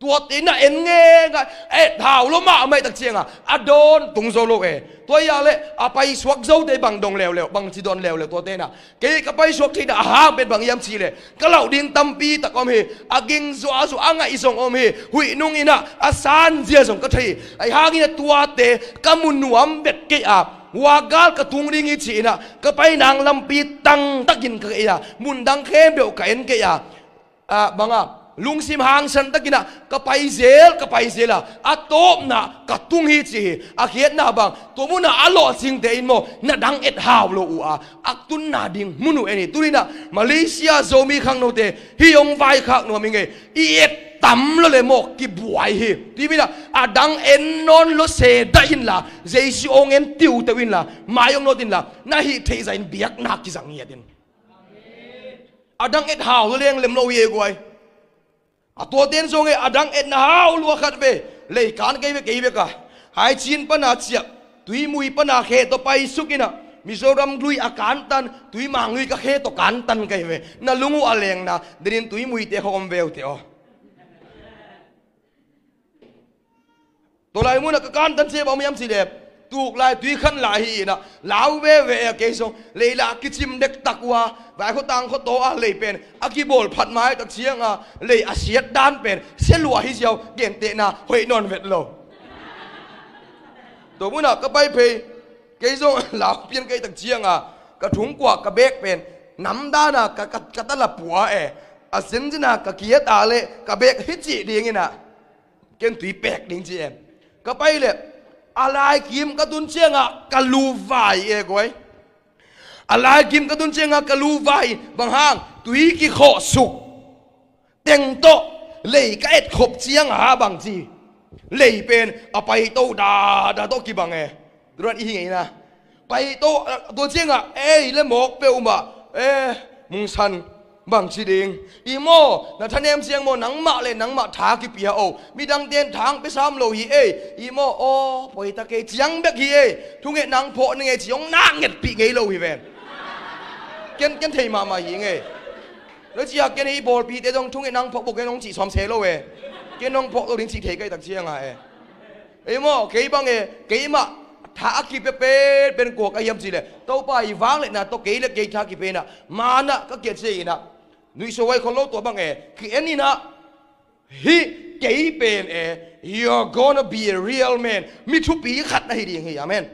ตัวตีน่ะเอ็นเงงเอ็ดหาวลมาไม่ตักเชียงอ่ะอดอนตุงโซโลเอตัวยาเลยอาไปสวกโซเดบังดงเลวเลวบังจีดอนเลวเลวตัวเตน่ะเกยกับไปสวกที่ด่าหาเป็นบางยามชีเลยก็เหล่าดินตัมปีตะกอมเฮอากิงสวาสวางไงอีสงอมเฮหุยนุ่งอินะอาสานเจียสงก็ทีไอหากินะตัวเตกมุนหวมเบ็ดเกยอาบ wagal ka tungring itsi ina kapay nang lampi tang takin ka iya mundang kembe o kain kaya ah, mga lung sim hang san takina ka pai zel ka pai zela a top na ka tung hi chi a khiet na bang to mu na alo sing te in mo na dang et haw lo u a ak tun na ding munu eni turina malaysia zomi khang no te hi yong vai khak no mi nge i et tam lo le mo ki buai hi ti mi na a dang en non lo se da in la jesu ong en tiu te win la ma yong no tin la na hi thei zain biak na ki zang hi adin adang et haw leng lem lo ye guai à ato xong ấy, à et na hau lua khat về lấy cán ke về ke về cả, hai chin pa na chia tui mui pa na khe to pai sukina mizoram lui akan à tan tui mangui ka khe to kan tan ke về, na lungu à leng na đến tui mui te hom về te o tôi lại mu là ka kan tan se ba mi am si dep lại tuk lai tui khan la hi na lau ve ve ke so leila kichim dek takwa vai kho tang kho to a lei cái bồn bol mái mai tak à lấy lei a đan bền, pen selwa hi jiao gen te na hoi non lâu, lo to muna ka bay pe cái so lau biên ke tak chiang à ka thúng kwa ka bek bền nam da na ka ka ka ta la puwa e a sin jina ka kia ta le ka bek hít chi ding ina ken tùy pek ding chi em ka pai le อะไรกิมกระตุนเชียงอะกะลูวายเอกไว้อะไรกิมกระตุนเชียงอะกะลูวายบางห้างตุยกิขอสุกเต็งโตเลยก็เอ็ดขบเชียงหาบางจีเลยเป็นเอาไปโตดาดาโตกี่บางเอดูนั่นอีไงนะไปโตตัวเชียงอะเอ้ยเล่หมอกเปียวมา เอ้มึงสัน bằng chi đình y mô là thân em riêng mô nắng mạ lên nắng mạ thả kịp bia ô mi đăng tiền tháng biết sam lô hi ê y mô ô bởi ta kê chiang bẹc hi ê thu nghệ nắng phộ nghe chỉ ông nạ nghẹt bị ngay lâu hi vẹn kiên kiên thầy mà mà hi nghe nó chỉ học à, kiên hi bồ bị tế dòng thu nghệ nắng phộ bộ cái ông chỉ xóm xế lâu ê kiên ông phộ tôi đến chỉ thấy cây tạc chiang à ê y mô cái băng ê cái mạ thả kịp bê bên cuộc ai em gì lệ tao bài vắng lệ nà tao kế lệ kế thả kịp nà mà nà các kiệt gì nà นุยสวยคนโลตัวบังเอคือเอ็นนี่นะ he เกยเป็นเอ you're gonna be a real man มีทุปีขัดนะฮิดีงเฮียามน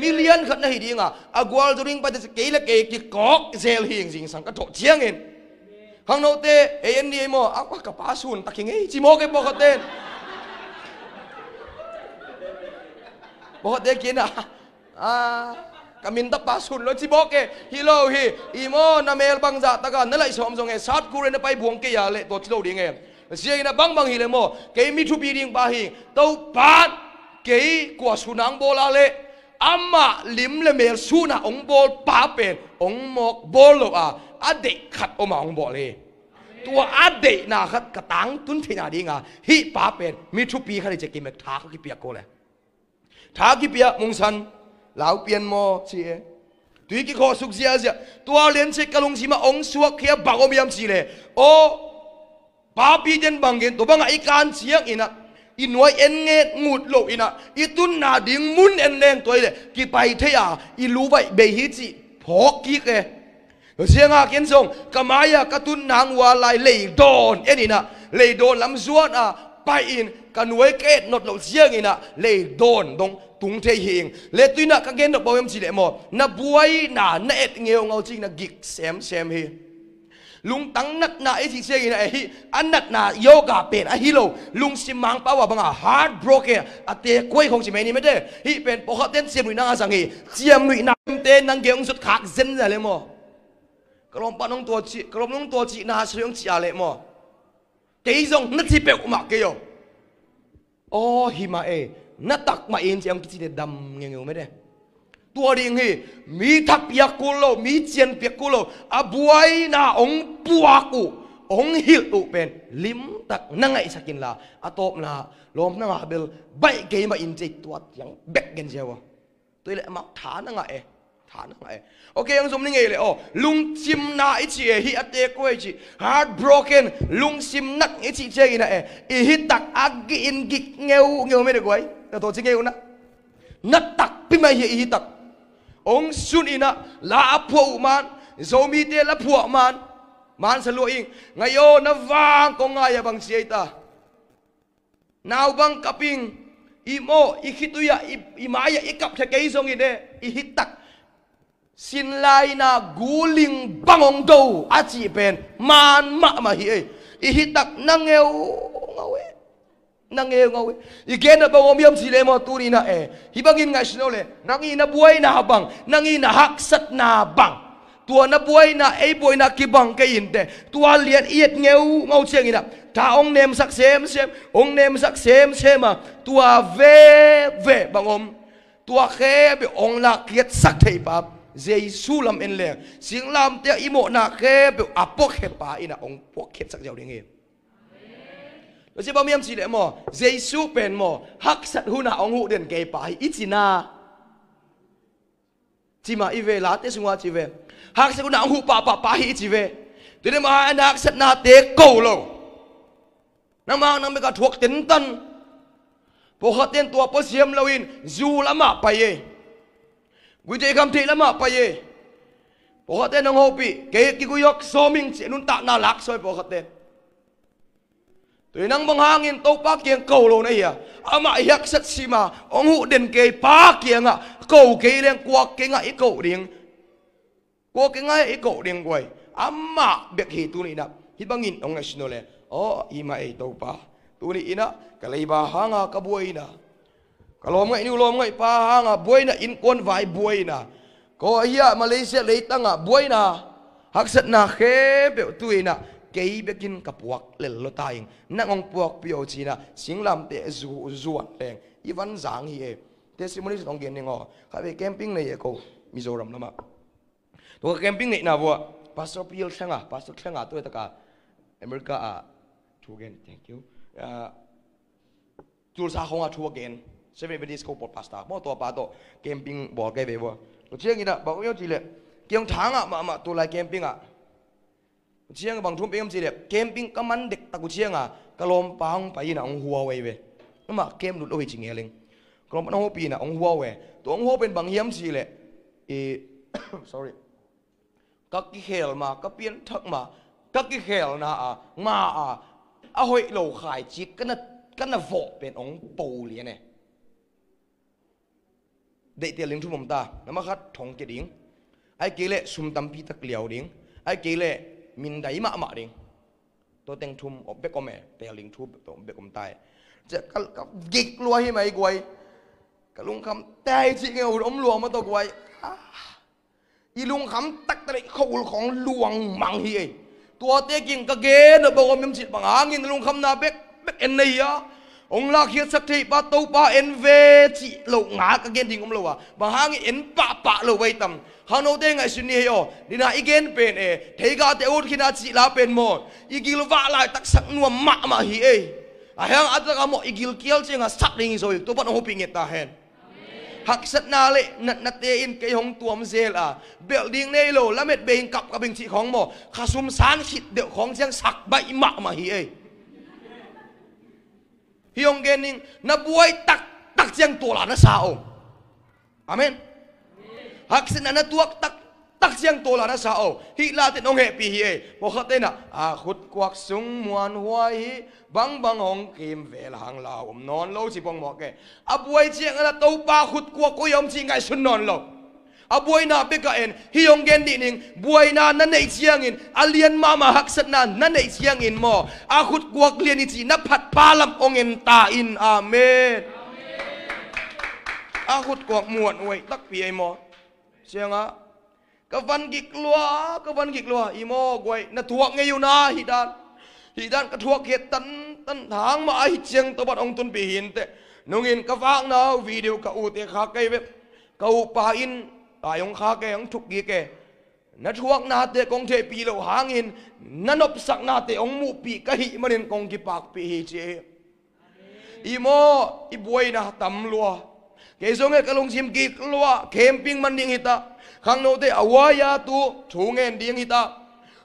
มิเลียนขัดนะฮิดีงอ่ะอากวลริงไปแต่เกยละเกยกิกอกเซลฮิงสิงสังกัดโตเชียงเองข้างโนเตเอ็นดีมออากวกับป้าสุนตักยังไงจิโมกับอกกัเต้นบอกเต้กินอ่ะอ่า kamin da pa sun lo chi boke hi lo hi imo na mel bang za ta ga na lai som jong e sat ku re na pai buang ke ya le to chi lo ding em sia na bang bang hi le mo ke mi thu bi ding ba hi to pan ke kwa sunang bola le amma lim le mel su na ong bol pa pen ong mok bol lo a a de khat o ma ong bol le tua a na khat ka tang tun thi na ding a hi pa mi thu pi kha le che ki mek tha ki pia ko le san lão biên mò chị ấy tuy cái khó sục zia zia tua liên sẽ kalung gì mà ông suak khía bảo ông yam gì lệ ô bà bi đến bằng gen tôi bằng ai can siang ina inoi en nghe ngụt lộ ina itun nà ding mun en lên tôi lệ kỳ bài thế à ilu vậy bề hít gì phó kí kề riêng à kiến sông kamaya katun nang wa lại lấy đòn en ina lấy đòn lắm ruột à pai in kan nuai ke not lo ziang ina lệ đồn dong tung the lệ tuy tuina ka gen bao em chỉ lệ mo à à à na buai na na et nghèo ngau chi na gik xem xem hi lung tang nát na ai chi se ina hi anh nát na yoga pen a hi lo lung sim mang pa wa banga heart broken ate koi khong chi me ni me de hi pen po khap ten sem na sang hi chiam nui na te nang ge ong sut khak zen lệ mo kalom pa nong to chi kalom nong to chi na sriong chi ale mo 给一种那几百五毛给哟。ô hi mà e na tak ma in chiam ki chi dam nge nge me de tua ding hi mi thap ya kulo mi chien pe kulo abuai na ong puaku ong hil u pen lim tak na ngai sakin la atop na lom na nga bel bai ke ma in chek tuat yang bek gen jewa à. tôi lại mặc thả nó ngại à han ngai ok anh zum ni ngei le o lung chim na ít chị hi ate ko chị heart broken lung sim nát ít chị chơi ina e i hi tak ag in gi nghèo nghèo mấy de goi ta tổ chức nghèo na nát tak pi mai hi hi tak ong sun ina la phu man zomi te la phu man man sa luing ngayo na con ngay ngaya bang siya ta nào bang kaping imo ikituya imaya ikap sa kaisong ide ihitak xin lai na guling bangong do a chi pen man ma ma hi e. i hi tak na ngeu ngawe na ngeu ngawe i gen na bangom yam si le mo tu ni na e hi bangin ngai shno le nangi na buai na habang nangi na hak sat na bang tua na buai na ei buai na ki bang ke in te tua lien iet ngeu ngau cheng ina ta ong nem sak sem sem ong nem sak sem sem ma tua ve ve bangom tua khe bi ong la kiet sak thei pap Giêsu làm in leng làm lam te imo na khe be apok he pa ina ong pok khe sak jaw ding em lo se ba miam si le mo Giêsu pen mo hak sat huna ong hu den ke pa hi ichina chỉ mà ive lá tết sung chỉ về hạc sẽ có nặng hụ bà bà bà hi chỉ về thế nên mà anh hạc sẽ na tế cầu lâu nằm mang nằm bị cả thuộc tiến tân bộ hạt tiền tua bó xiêm lâu in dù lắm mà bay ye quý gui te kham thi lama pa ye po khate nong hopi ke ki gu yok so mình sẽ nun ta na lak soi po khate tui nang bang hangin to pa kieng kau này à, ya ama yak sat sima ông hu den ke pa kieng a kau ke leng kwa ke nga i kau ding kwa ke nga i kau ding quay ama bek hi tu ni na hi bangin ong national le o ima e to pa tu ni ina kalai à, cái kabuai na kalom ngai niu lom ngai pa hanga na in kon vai na ko ahia malaysia leitanga boina haksat na na khe pe tuina kei bekin kapuak lel lo taing nangong puak pio china singlam te zu zuan leng ivan zang hi e testimony song gen ngo kha be camping nei e ko mizoram lama to camping nei na bo pastor piel thanga ah. pastor thanga ah to e ta ka america a ah. thu gen thank you uh tur sa khonga thu gen สเว่นเป็นดิสโก้บอลพาสต้ามั่ตัวป้าโตเคมปิ้งบอลกันเว้ยวะเชียงกินะบางคนจีเล่เกยงทางอ่ะ มามาตัวไลเแคมปิ้งอ่ะเชียงกับบางทุ่มเป็ยังจีเล่แคมปิ้งก็มันเด็กตะกุเชียงอ่ะกลมปังไปยินอ่ะ องหัวเว้ยเวนั่นมาเคมดุดเอาไปจิงเองกลมปังหัวปีน่ะ องหัวเว้ยตัวองหัวเป็นบางเฮียมสีเลยเออ sorry กักกิเฮลมากัเปียนทักมากักกิเฮลนะอ่ะ มาอ่ะอ้อยเราขายจีกก็น่ะก็น่ะฟอเป็นองปูเลยเนี่ยได้เตียลิงทุมมตานำมาคัดทองเกดิง ไอ้เกลเลสุมตัมพีตะเกลียวดิงไอ้เกลเลมินไดมะมะดิงตัวเต็งทุมอบเบกอมเเตียลิงทุ่มตัวเบกอมตาย จะก็กิกลัวให้ไหมกวยกลุงคำแต่ที่เงาอมหลวงมาตัวกวย อีลุงคำตักตะไรเขาอุลของหลวงมังเฮีตัวเตกิงกะเกนบอกว่ามีมจิตบางอ่างินลุงคำนาเบกเบกเอ็นเนีย ông lạc hiết sắc thị ba tàu ba en về chị lộ ngã cái gen thì cũng lộ à bà hang en ba ba lộ vậy tầm hàng đầu tiên ngày sinh nhật ô đi na igen pen e thấy cả tế út khi na chị lá pen mò igil vạ lại tắc sắc nuông mạ mà hi e à hang át ra mò igil kiel chứ ngà sắc đi rồi tôi bắt ông hoping ta hen hắc sat na lệ nat nát te in hồng ke hong là biểu a building lộ lo lamet bein cặp ka bình chi khóng mo khasum san khit de khong jang sak bai ma mạ hi e hiong gening na buhay tak tak siyang tula na sao amen haksin na tuak tak tak siyang tula na sao hi la tin ong happy hi eh mo khate na a khut kwak sung muan huai hi bang bang hong kim vel hang la om non lo si bong mo ke a buhay chiang na to pa khut kwak ko yom chi ngai sun non lo a boy na beka en hi yong gen di ning boy na na nei chiang in alian mama hak sat na na nei chiang in mo a khut guak lian ni chi na phat pa lam ong en ta in amen a khut guak muat oi tak pi ai mo chiang a ka van gik lua ka van gik lua i mo goi na thuak nge yu na hi dan hi dan ka thuak het tan tan thang ma hi chiang to bat ong tun pi hin te nungin ka vang na video ka u te kha kai ve ka u pa in ai ông khác cái ông chụp gì cái nó chuộc na te con thể pi lo hangin nó nộp sắc na te ông mu pi cái hi mà nên con chỉ bạc pi hi chứ imo ibuay na tam lua cái giống cái lông chim kia lua camping man ding hita khang nô te à awaya tu chung en ding hita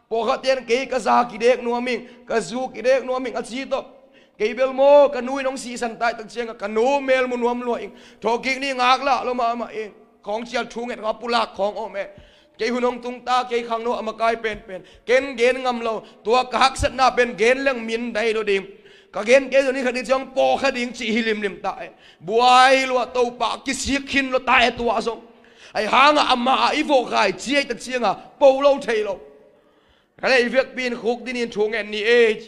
po kha tiền cái cái giá kia đek nuo mình cái zu kia đek nuo mình achi à to cái bel mo cái nuôi nông si san tai tắc chiang cái canoe mel mu nuam lua ing thô kia ni ngạc la lo mà mà ing ของเชียลชูเงกับปุลักของโอเมเกยหุนงตุงตาเกยขังโนอมกายเป็นเป็นเกนเกนงำเราตัวกักสนาเป็นเกนเรื่องมินได้โดดิมกเกนเกนตัวนี้คดีจองโปคดีจีฮิลิมลิมตายบัวไอลัวตัวปากกิสิกินลัวตายตัวสงไอหางอ่ะมาอีโฟกายเจียตัดเชียงอ่ะปูโลเทโลก็เลยเวียกปีนคุกที่นี่ถูงเงินนี่เอจ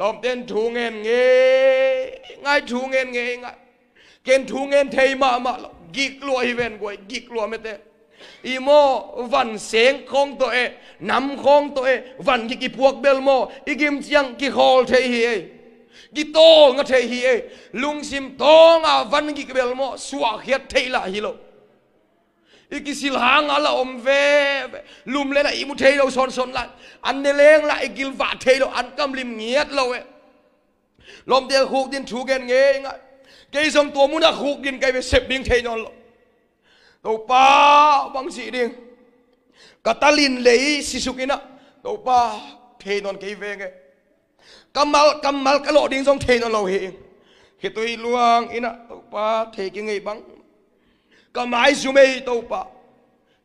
ลอมเต้นถูงเงินเงยง่ายถูงเงินเงยง่ายเกณฑ์ถูงเงินเทมามาลอกิกลัวอีเวนกวยกิกลัวไม่เตะอีโมวันเสียงของตัวเอนำของตัวเอวันกิกิพวกเบลโมอีกิมเจียงกิฮอลเทเฮกิโตงเทีเฮลุงซิมโตงอาวันกิเบลโมสวกเฮเทลาฮิโลอีกิสิลางอาลาอมเวลุมเลยนะอีมุเทโลซอนซอนละอันเนเลงละอีกิลวาเทโลอันกำลิมเงียดราเอลมเดียคูดินถูกเงเงยง cái dòng tua muốn đã khúc điên cái về xếp điên thế nhon lo tàu pa băng dị điên cả ta liền lấy xí sụp kia nè pa thế nhon cái về cái cầm mal cầm mal cái lọ điên dòng thế nhon lo hiện khi tôi luang ina tàu pa thế cái người băng cầm ai zoom tàu pa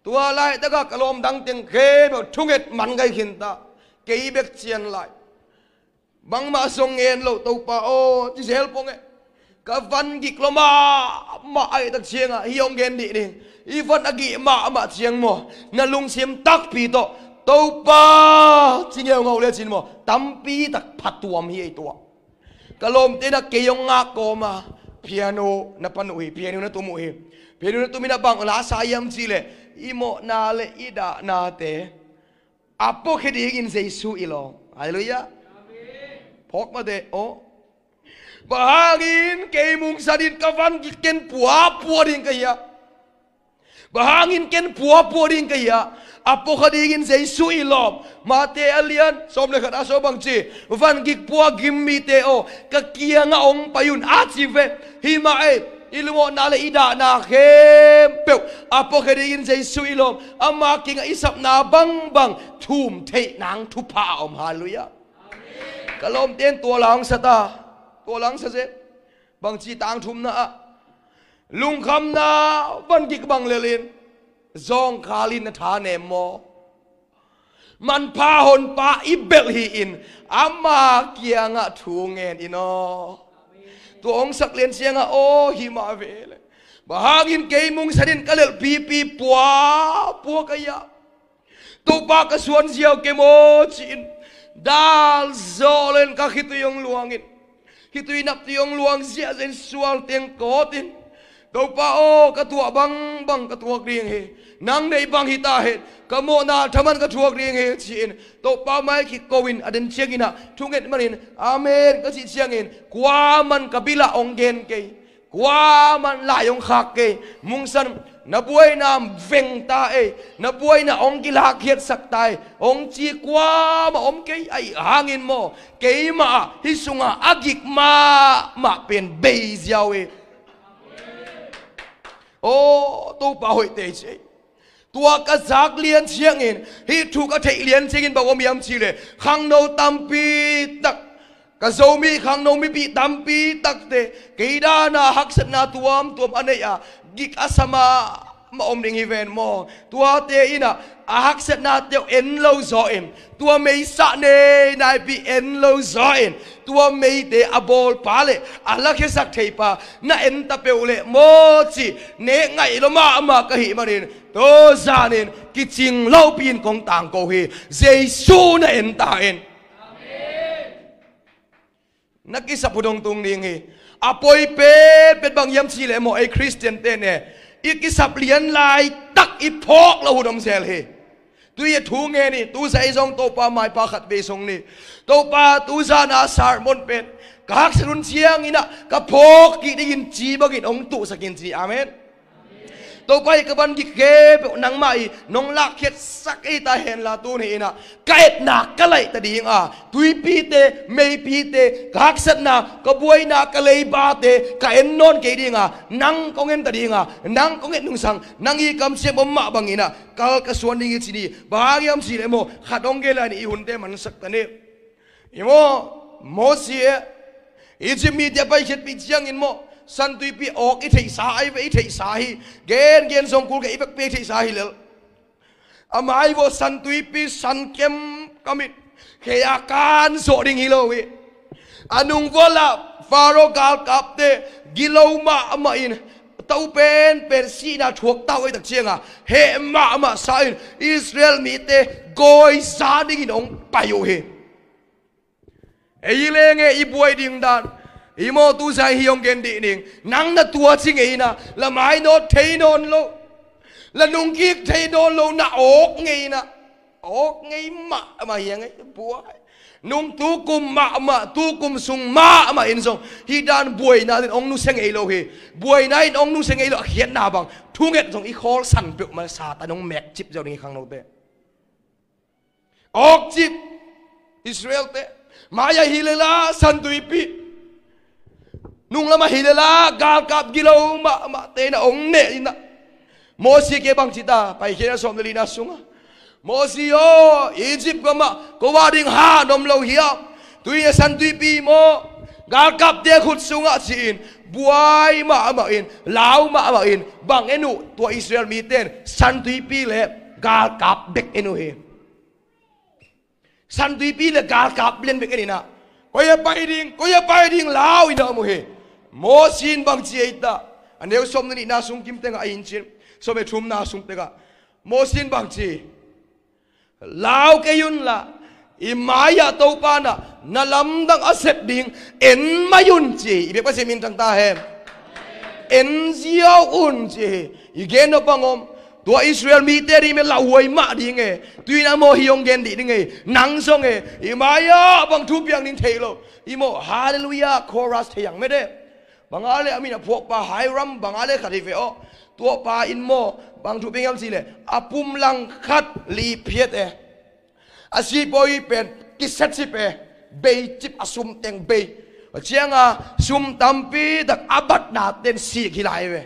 tua lại tất cả cái lom đăng tiền khê bảo chung hết mặn cái hiện ta cái bếp chiên lại băng mà sông yên lộ tàu pa ô chỉ help ông ấy ka văn gi lo mà mà ai tak chiang à hi ông gen di ni i van a gi mà mà chiang mo na lung xiêm tắc pi to to pa ching yau ngau le chin mo tắm pi tak phat tuam hi ai to ka lom te na ke ông nga ko mà, piano na panu hi piano na tu mu piano na tu mi na bang la sa yam chi le i mo na le i da na te apo khedi in jesu ilo hallelujah phok ma de o Bahangin keimung sadin kawan ken pua pua ding kaya. Bahangin ken pua pua ding kaya. Apo kadingin sa isu ilom. Mate alian. Som lekat aso bang chi. Van gik pua gimmi teo. Kakia nga ong payun. Achive. Himae. ilmo na le ida na hem pe apo khering jai su ilom ama nga isap na bang bang thum te nang thu pa om hallelujah kalom ten tua lang sata cô lắng sẽ dễ bằng chi tang thum na lung kham na văn kịch bằng lê lên zong kha lin na tha nem mo man pa hon pa i bel hi in ama kia nga thu ngen ino tu ong sak len siang a o hi ma ve le bahagin kei mung sadin kalel pi pi pua pua kaya tu pa ka suan ziaw ke mo chin dal zo len ka khitu yong luangin khi nap ti tiếng luang zia dân sual tiếng ko tin đâu pa ô cái tua băng băng cái tua riêng hết nắng đây băng hít ta hết cái mồ na thầm ăn cái tua riêng hết chị đâu pa mai khi covid ở đến chiang ina chúng em mình amen cái chị chiang in qua mình cái bila ông gen cái qua mình lại ông khác cái mung san na buai na veng ta e na buai na ong gila khiet sak tai e. ong chi kwa ma om ke ai hangin mo ke ma hi sunga agik ma ma pen be ziawe o tu pa hoi te che tua ka zak lien chiang in hi thu ka thei lien chiang in ba om yam chi le khang no tam pi tak ka zomi khang no mi pi tampi takte keida na haksat na tuam tuam aneya gik asama ma om ding even mo tua te ina a haksat na teo en lo zo em tua mei sa ne na pi en lo zo em tua mei te a bol pa le a la khe sak thei pa na en ta pe ule mo chi ne ngai lo ma ma ka hi ma rin to za nen ki ching lo pin kong tang ko hi jesu na en ta en นักกิสพุดงตุงนิงฮีอปอยเป็ดเป็นบางยำชีเลมอไอคริสเตียนเตเนอีกิสับเลียนลายตักอีพอกลาหุดมเซลฮีตุยทูงเงนี่ตูใส่ซงโตปาไม่ปาขัดเบสงนี่โตปาตูซานาสารมนเป็ดกักสรุนเชียงนี่นะกะพอกกีได้ยินจีบกินองตุสกินจีอาเมนตัวไปกบันกิเก็บนังไม่นงลักเขียดสักไอตาเห็นลาตูนี่นะไก่หนักก็เลยตะดิ่งอ่ะทุยพีเตไม่พีเตกักสันนะกบวยนักก็เลยบาเตไก่นอนเกดิ่งอ่ะนังก็เงินตะดิ่งอ่ะนังก็เงินนุ่งสังนังอีกำเสียบมาบังอินะกากระสวนดิ่งสินีบางยามสิเลโมขัดองเกลันอีหุ่นเตมันสักตะเนี่ยอีโมโมเสียอีจิมีเตไปเขียดปีเชียงอินโม san tui pi ok i thei sa ai ve i thei sa hi gen gen song kul ge i bek pe thei sa hi lel amai à, vo san tui pi san kem kamit he akan so ding hi lo wi anung à, vola faro gal kap te gilo ma à, ma in tau pen pen si na thuộc tao ai tak chieng à he ma ama sa in israel mi te goi sa ding in ong payo he ai le nge i buai ding dan himo tu sai hiong gen di ning nang na tua ching e na la mai no thei non lo la nung kiek thei don lo na ok ngei na ok ngei ma ma hiang ai e, bua nung tu kum ma ma tu kum sung ma ma in song hi dan buai na din ong nu seng ei lo hi buai na in ong nu seng ei lo hian na bang thu nget song i khol san pe ma sa ta nong mek chip jo ni e khang lo te ok chip israel te maya hilela san tu ipi nung lama hilela gal kap gilo ma ma te na ong ne ina mo si ke bang chita pai khera som le na sunga mo si yo egypt ko ma ko wa ding ha nom lo hiya tu ye san tu pi mo gal kap te khut sunga si in buai ma ma in lao ma ma in bang enu tua israel mi ten san tu pi le gal kap bek enu he san tu pi le gal kap len bek enu na ko ye pai ding ko ye pai ding lao ina mo he โมสีนบางจีเอตตาอันเดียวสมนี่น่าสุ่มกิมเตงอินชิมสมัยชุมน่าสุ่มเตงโมสีนบางจีลาวเกยุนละอิมายาตูปานะนัลลัมดังอเซบดิงเอ็นมายุนจีอีเบกว่าเซมินตังตาเฮเอ็นเจียวอุนจีอีเกนอปังอมตัวอิสราเอลมีเตอรีเมลาหวยมาดีเงตุยนโมฮิองเกนดีเงนังซงเงอิมายาบังทุบยังนินเทโลอิโมฮาเลลูยาคอรัสเทียงไม่ได้ bằng á lệ mình pa bà hai ram bằng á lệ tua pa in mo bằng chụp em gì lệ apum lăng khát li piết e asi boy pen kiset si pe bay chip asum teng bay chiang a sum tam pi dak abat na ten si khi lai về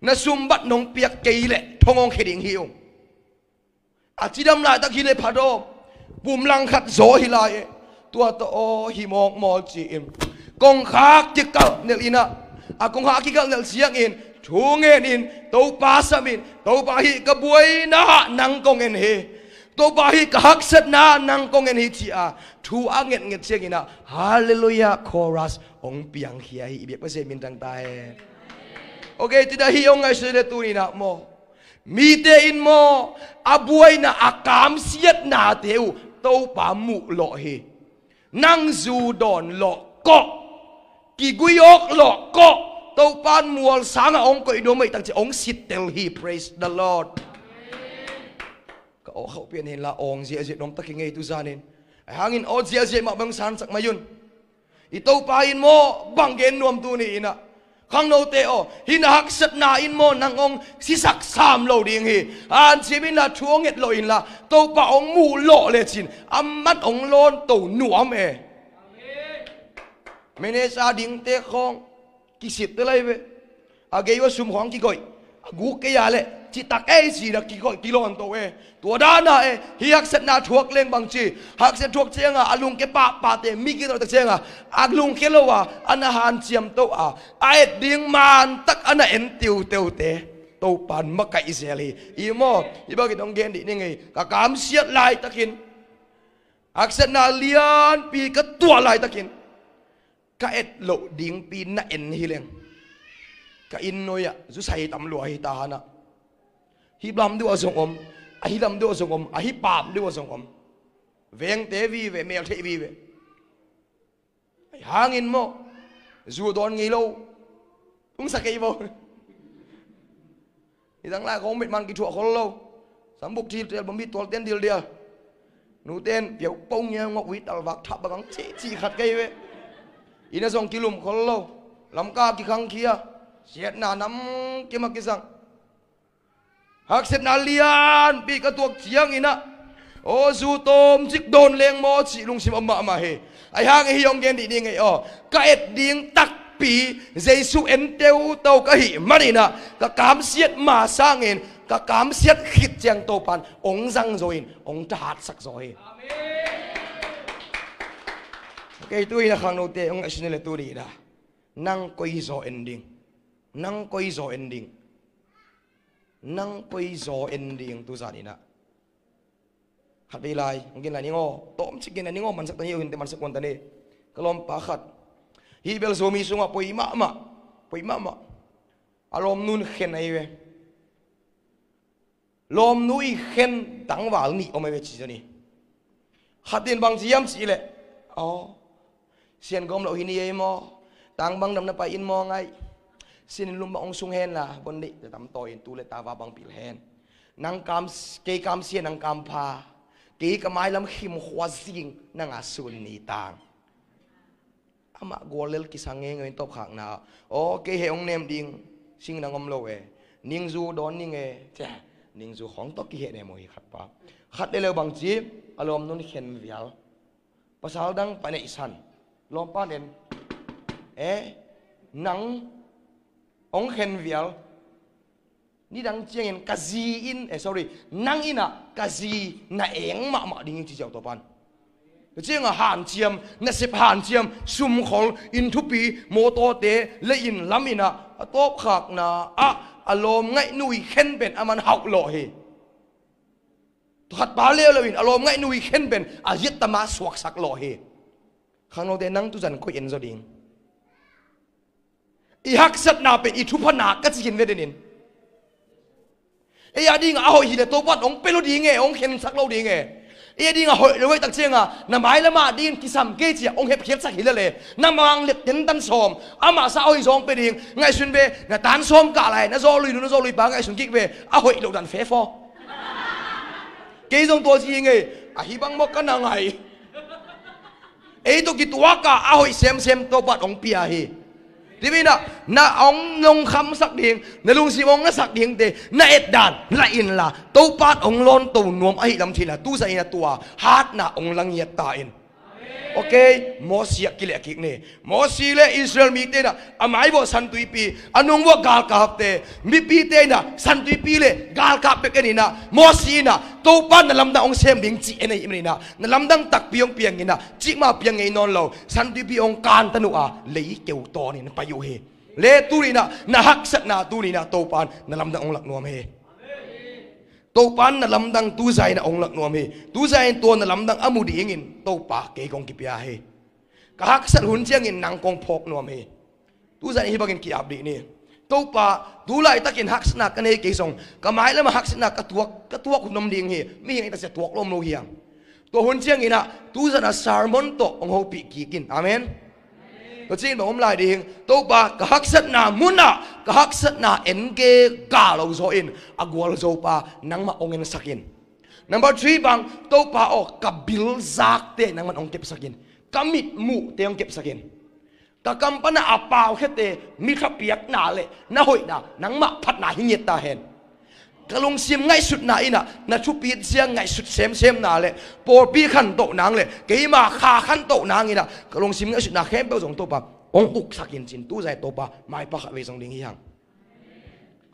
na sum bat nong piak cây lệ thong ông khi hiu à chi đâm lai ta khi lệ phá đô bùm lăng khát hi lai e. tua to hi mong mo chỉ im kong khak ti kal nel ina a kong ha ki kal nel siang in thu ngen à. in tàu pa sam in tàu pa hi ka buai na nang kong en he tàu pa hi ka hak sat na nang kong en hi chi a thu a ngen ngen siang ina hallelujah chorus ông piang hi hi bi pa se min tang ta he okay ti da hi ong ai se tu ni na mo mi te in mo abuai à, na akam à, siat na theo tàu pa mu lo he nang zu don lo kok kỳ quy ốc lọ cọ tàu pan mùa sáng là ông quậy đồ mày tăng chỉ ông xịt tell he praise the Lord cậu hậu biên hiện là ông dễ zia đóng tắc cái ngay tu ra nên hangin ô zia zia mà băng san sắc mayun itau pa in mo bang gen nuam tu ni ina khang nô tê ô hin hắc sật na in mo nang ông si sắc sam lo ding hi an chỉ bin là chuông nghiệt lo in là tàu pa ông mù lộ lệ chín âm mắt ông lon tàu nuam e เมเนซาดิงเตะคงกิสิตเลยเวอาเกยว่าซุมของกิโกยกูเกียร์เลยจิตตักเอซีรักกิโกยกิโลนตัวเอตัวด้านหน้าเอฮีฮักเซนาทวกเลงบางชีฮักเซนทวกเชียงอ่ะอลุงเกปาปาเตมีกี่ตตะเชียงอ่ะอาลุงเคลวะอันอาหารเชียมโตัอ่ะไอ้ดิ่งมันตักอันอ่ะเอ็นติวเตวเตตัวปานมักไก่เสเยลยอีโมอีบอกกินองเกนดินี่ไงกะกามเสียไหลตะกินอักเซนาเลียนปีกตัวไหลตะกิน ka et lo ding pi na en hi leng ka in noi a zu sai tam lo hi ta na hi blam du azong om a hi lam du azong om a hi pam du azong om veng te vi ve mel the vi ve ai hang in mo zu don ngi lo ung sa kai vo thì rằng là có mệt màn cái chỗ khó lâu sáng bục thì tiền bấm bị tuột tiền điều điều nụ tiền biểu bông nha ngọc quý tàu vạc thắp bằng chi chi khát cây vậy ina zong kilum khol lo lam ka ki khang khia siet na nam ki ma ki sang hak set na lian bi ka tuak chiang ina o zu tom chik don leng mo chi lung sim amma ma he ai hang hi yong gen di ding ai o ka et ding tak pi jesu en teu tau ka hi manina ka kam siet ma sang en ka kam siet khit chang to pan ong răng rồi ong ta hát sắc rồi amen cái tuy là khang đầu tiên ông ấy xin lời tu đi đã năng quay gió ending nang coi gió ending nang coi gió ending tu giả đi đã hạt vi lai mungkin là những ngô tóm chỉ kia là những ngô mình sẽ tanya hình mình sẽ quan tâm đi phá hát, hi bel zomi sunga poi mama poi mama alom à, nun khen ai về lom nui khen tang wal ni ome ve chi jani hatin bang siam chi le oh ờ. Xin gom lo hini ye mo tang bang dam na in mo ngai xin lùm ba ong sung hen la bon ni tam toy tu le ta va bang pil hen nang cam, ke cam xin nang cam pa, pha cam, kamai lam khim hoa sing nang asun ni tang ama golel kisang nghe ngin top khang na o ke he ong nem ding sing nang om lo we ning zu don ni nge cha ning zu khong to ki he ne mo khát pa, khát khat le bang chi alom nun khen vial pasal dang pane isan ลมป้อนเด่นเอ๋หนังองเหนเวียลนี่ดังเชียงเงินกะจีอิน เอ๊ sorry นังอินะกะจีน่ะเอ็งมามาดิ้งที่เจ้าตัวปันเจียงอะหันเจียมนั่นสิบหันเจียมซุ่มขอลอินทุปีโมโตเตและอินลำอินะโต๊ะขากนะอะอารมณ์ไงนุ่ยเข็นเป็นอามันหักหล่อเฮถัดปาเลี้ยวเลยอิน อารมณ์ไงนุ่ยเข็นเป็นอายิตตมาสวกสักหล่อเฮข้างนอกเดนังตุจันก็เอ็นจอดิงอีฮักสัตนาเป็นอีทุพนาก็จะเห็นเวดินินเอียดิงเอาหิเลตัววัดองเปโลดีเงองเข็นสักเราดีเงเอียดิงเอาเลยไว้ตักเชียงอ่ะน้ำไม้ละมาดินกิสัมเกจีองเห็บเขียบสักหิเลเลยน้ำมังเล็ดเต็นตันสอมอามาซาเอาอีสองไปดิงไงสุนเบน่ะตานสอมกะไรนะโซลุยดูนะโซลุยบางไงสุนกิกเบเอาหิเลดันเฟฟอเกยจงตัวจีเงอ่ะฮิบังมกกันนางไง ấy tôi kít quá cả ao hội xem xem tôi bắt ông pia hi thì bây giờ na ông nông khăm sắc điện na lung xì ông nó sắc điện thì na ép đàn na in là tôi bắt ông lon tàu nuông ấy làm thì là tu sai là tua hát na ông lăng nhiệt ta in ok mô si ki le ki ne mô si le israel mi te na amai bo san tui pi anung à bo gal ka hap te mi pi te na san tui pi le gal ka pe ke ni na mô si na à. to pa na lam da ong sem ding chi ene im ni na na lam dang tak piong piang ni na chi ma piang ngai non lo san tui pi ong kan ta nu a le i keu to ni na pa yu he le tu ni na na hak sat na tu ni na to pan na lam dang ong lak nuam he to pan na lamdang tu zai na onglak nuam hi tu zai to na lamdang amudi ingin to pa ke kong kipya hi kahak sat hun chiang in nang kong phok nuam hi tu zai hi bagin ki abdi ni to pa tu lai takin hak sna kan he ke song kamai lama hak sna ka tuak ka tuak nom ding hi mi ing ta se tuak lom lo hiang to hun chiang ina tu zana sarmon to ong ho pi ki kin amen nó chỉ nôm lại đi hình tô ba cả hắc sắt na muốn na cả hắc sắt na en cái cả lâu zo in agwal zo pa nang ma ongen sakin number three bang tô pa o kabil zak mà ông man ong kep sakin kamit mu te ong kep sakin ta kampana apaw khete mi khapiak na le na hội na nang mà phát na ta hen kalung sim ngay sut na ina na chu pi zia ngay sut sem sem na le por pi khan to nang le ke ma kha khan to nang ina kalung sim ngai sut na khem pe jong to pa ong uk sakin chin tu zai to pa mai pa kha ve jong ding hiang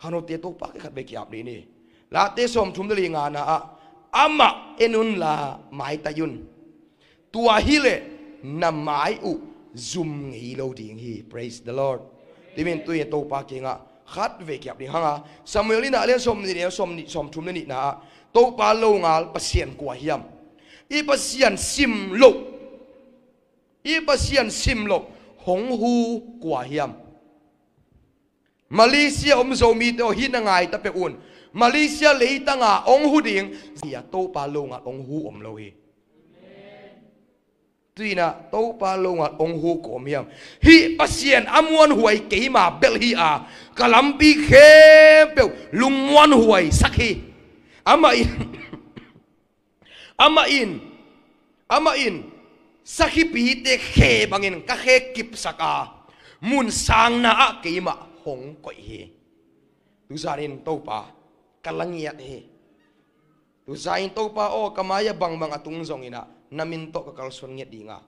hanu te to pa ke khat ve ki ap ni ni la te som thum de li nga na a ama enun la mai ta yun tua hi le na mai u zum hi lo ding hi praise the lord timin tu ye to pa ke nga ขัดเวกยับนี่ฮังอาสมุเอลินาเลี้ยสมนี่เลี้ยสมนี่สมทุมนี่นะโตปาโลงาลปัสเซียนกว่าเฮียมอีปัสเซียนซิมโลอีปัสเซียนซิมโลหงฮูกว่าเฮียมมาเลเซียอมโซมีโตฮินางไงตะเปอุนมาเลเซียเลยตั้งอาองหูดิ่งเสียโตปาโลงาองหูอมโลฮี tuina to pa longa ông hu cổ miam hi pasien amon huai keima bel hi a à. kalampi khe pe lungmon huai sakhi ama in ama in ama in sakhi pi te khe bangin ka khe kip saka à. mun sang na a mà hong koi hi tu zarin tàu pa kalangiat hi tu zain tàu pa o kamaya bang bang atung à zong ina namin to ka kalson nge dinga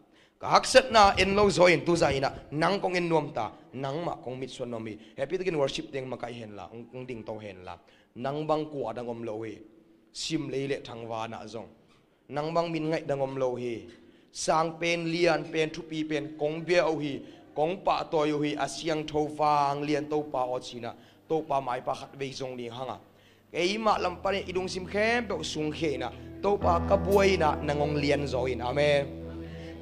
ka hakset na en lo zo tu za ina nang kong en nuam ta nang ma kong mit son nomi happy to worship teng makai hen la ung ding to hen la nang bang ku adang om lo hi sim le le thang wa na zong nang bang min ngai dang om lo hi sang pen lian pen thu pi pen kong bia au hi kong pa to yu hi asyang tho wang lian to pa o china to pa mai pa khat ve zong ni hanga cái mà làm pan idung sim khem bẹo sung khe na topa ka buai na nangong lian zoin amen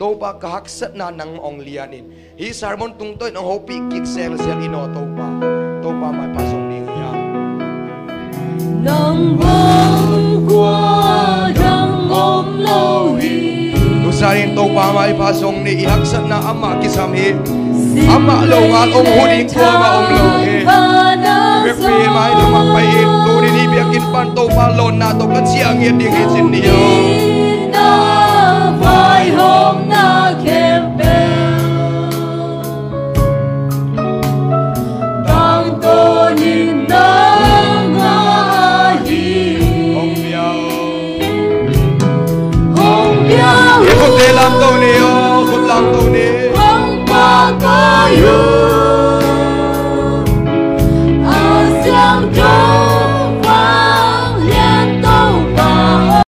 topa ka haksat na ong lianin hi sermon tung tungtoy ang hopi kik sel sel ino topa topa may pasong ni niya nang bang kwa dang om lohi usarin topa may pasong ni ihaksat na ama kisamhi ama lo ngal om kwa ma om lohi Việc vì mai được biếc in ban tô ma lồn na tô cất chia nghiệt đi nghe xin nhiều na hôm na khem bè đang tô nhìn na ngã hi hồng biao hồng biao không thể làm tô neo không làm tô neo không bao tay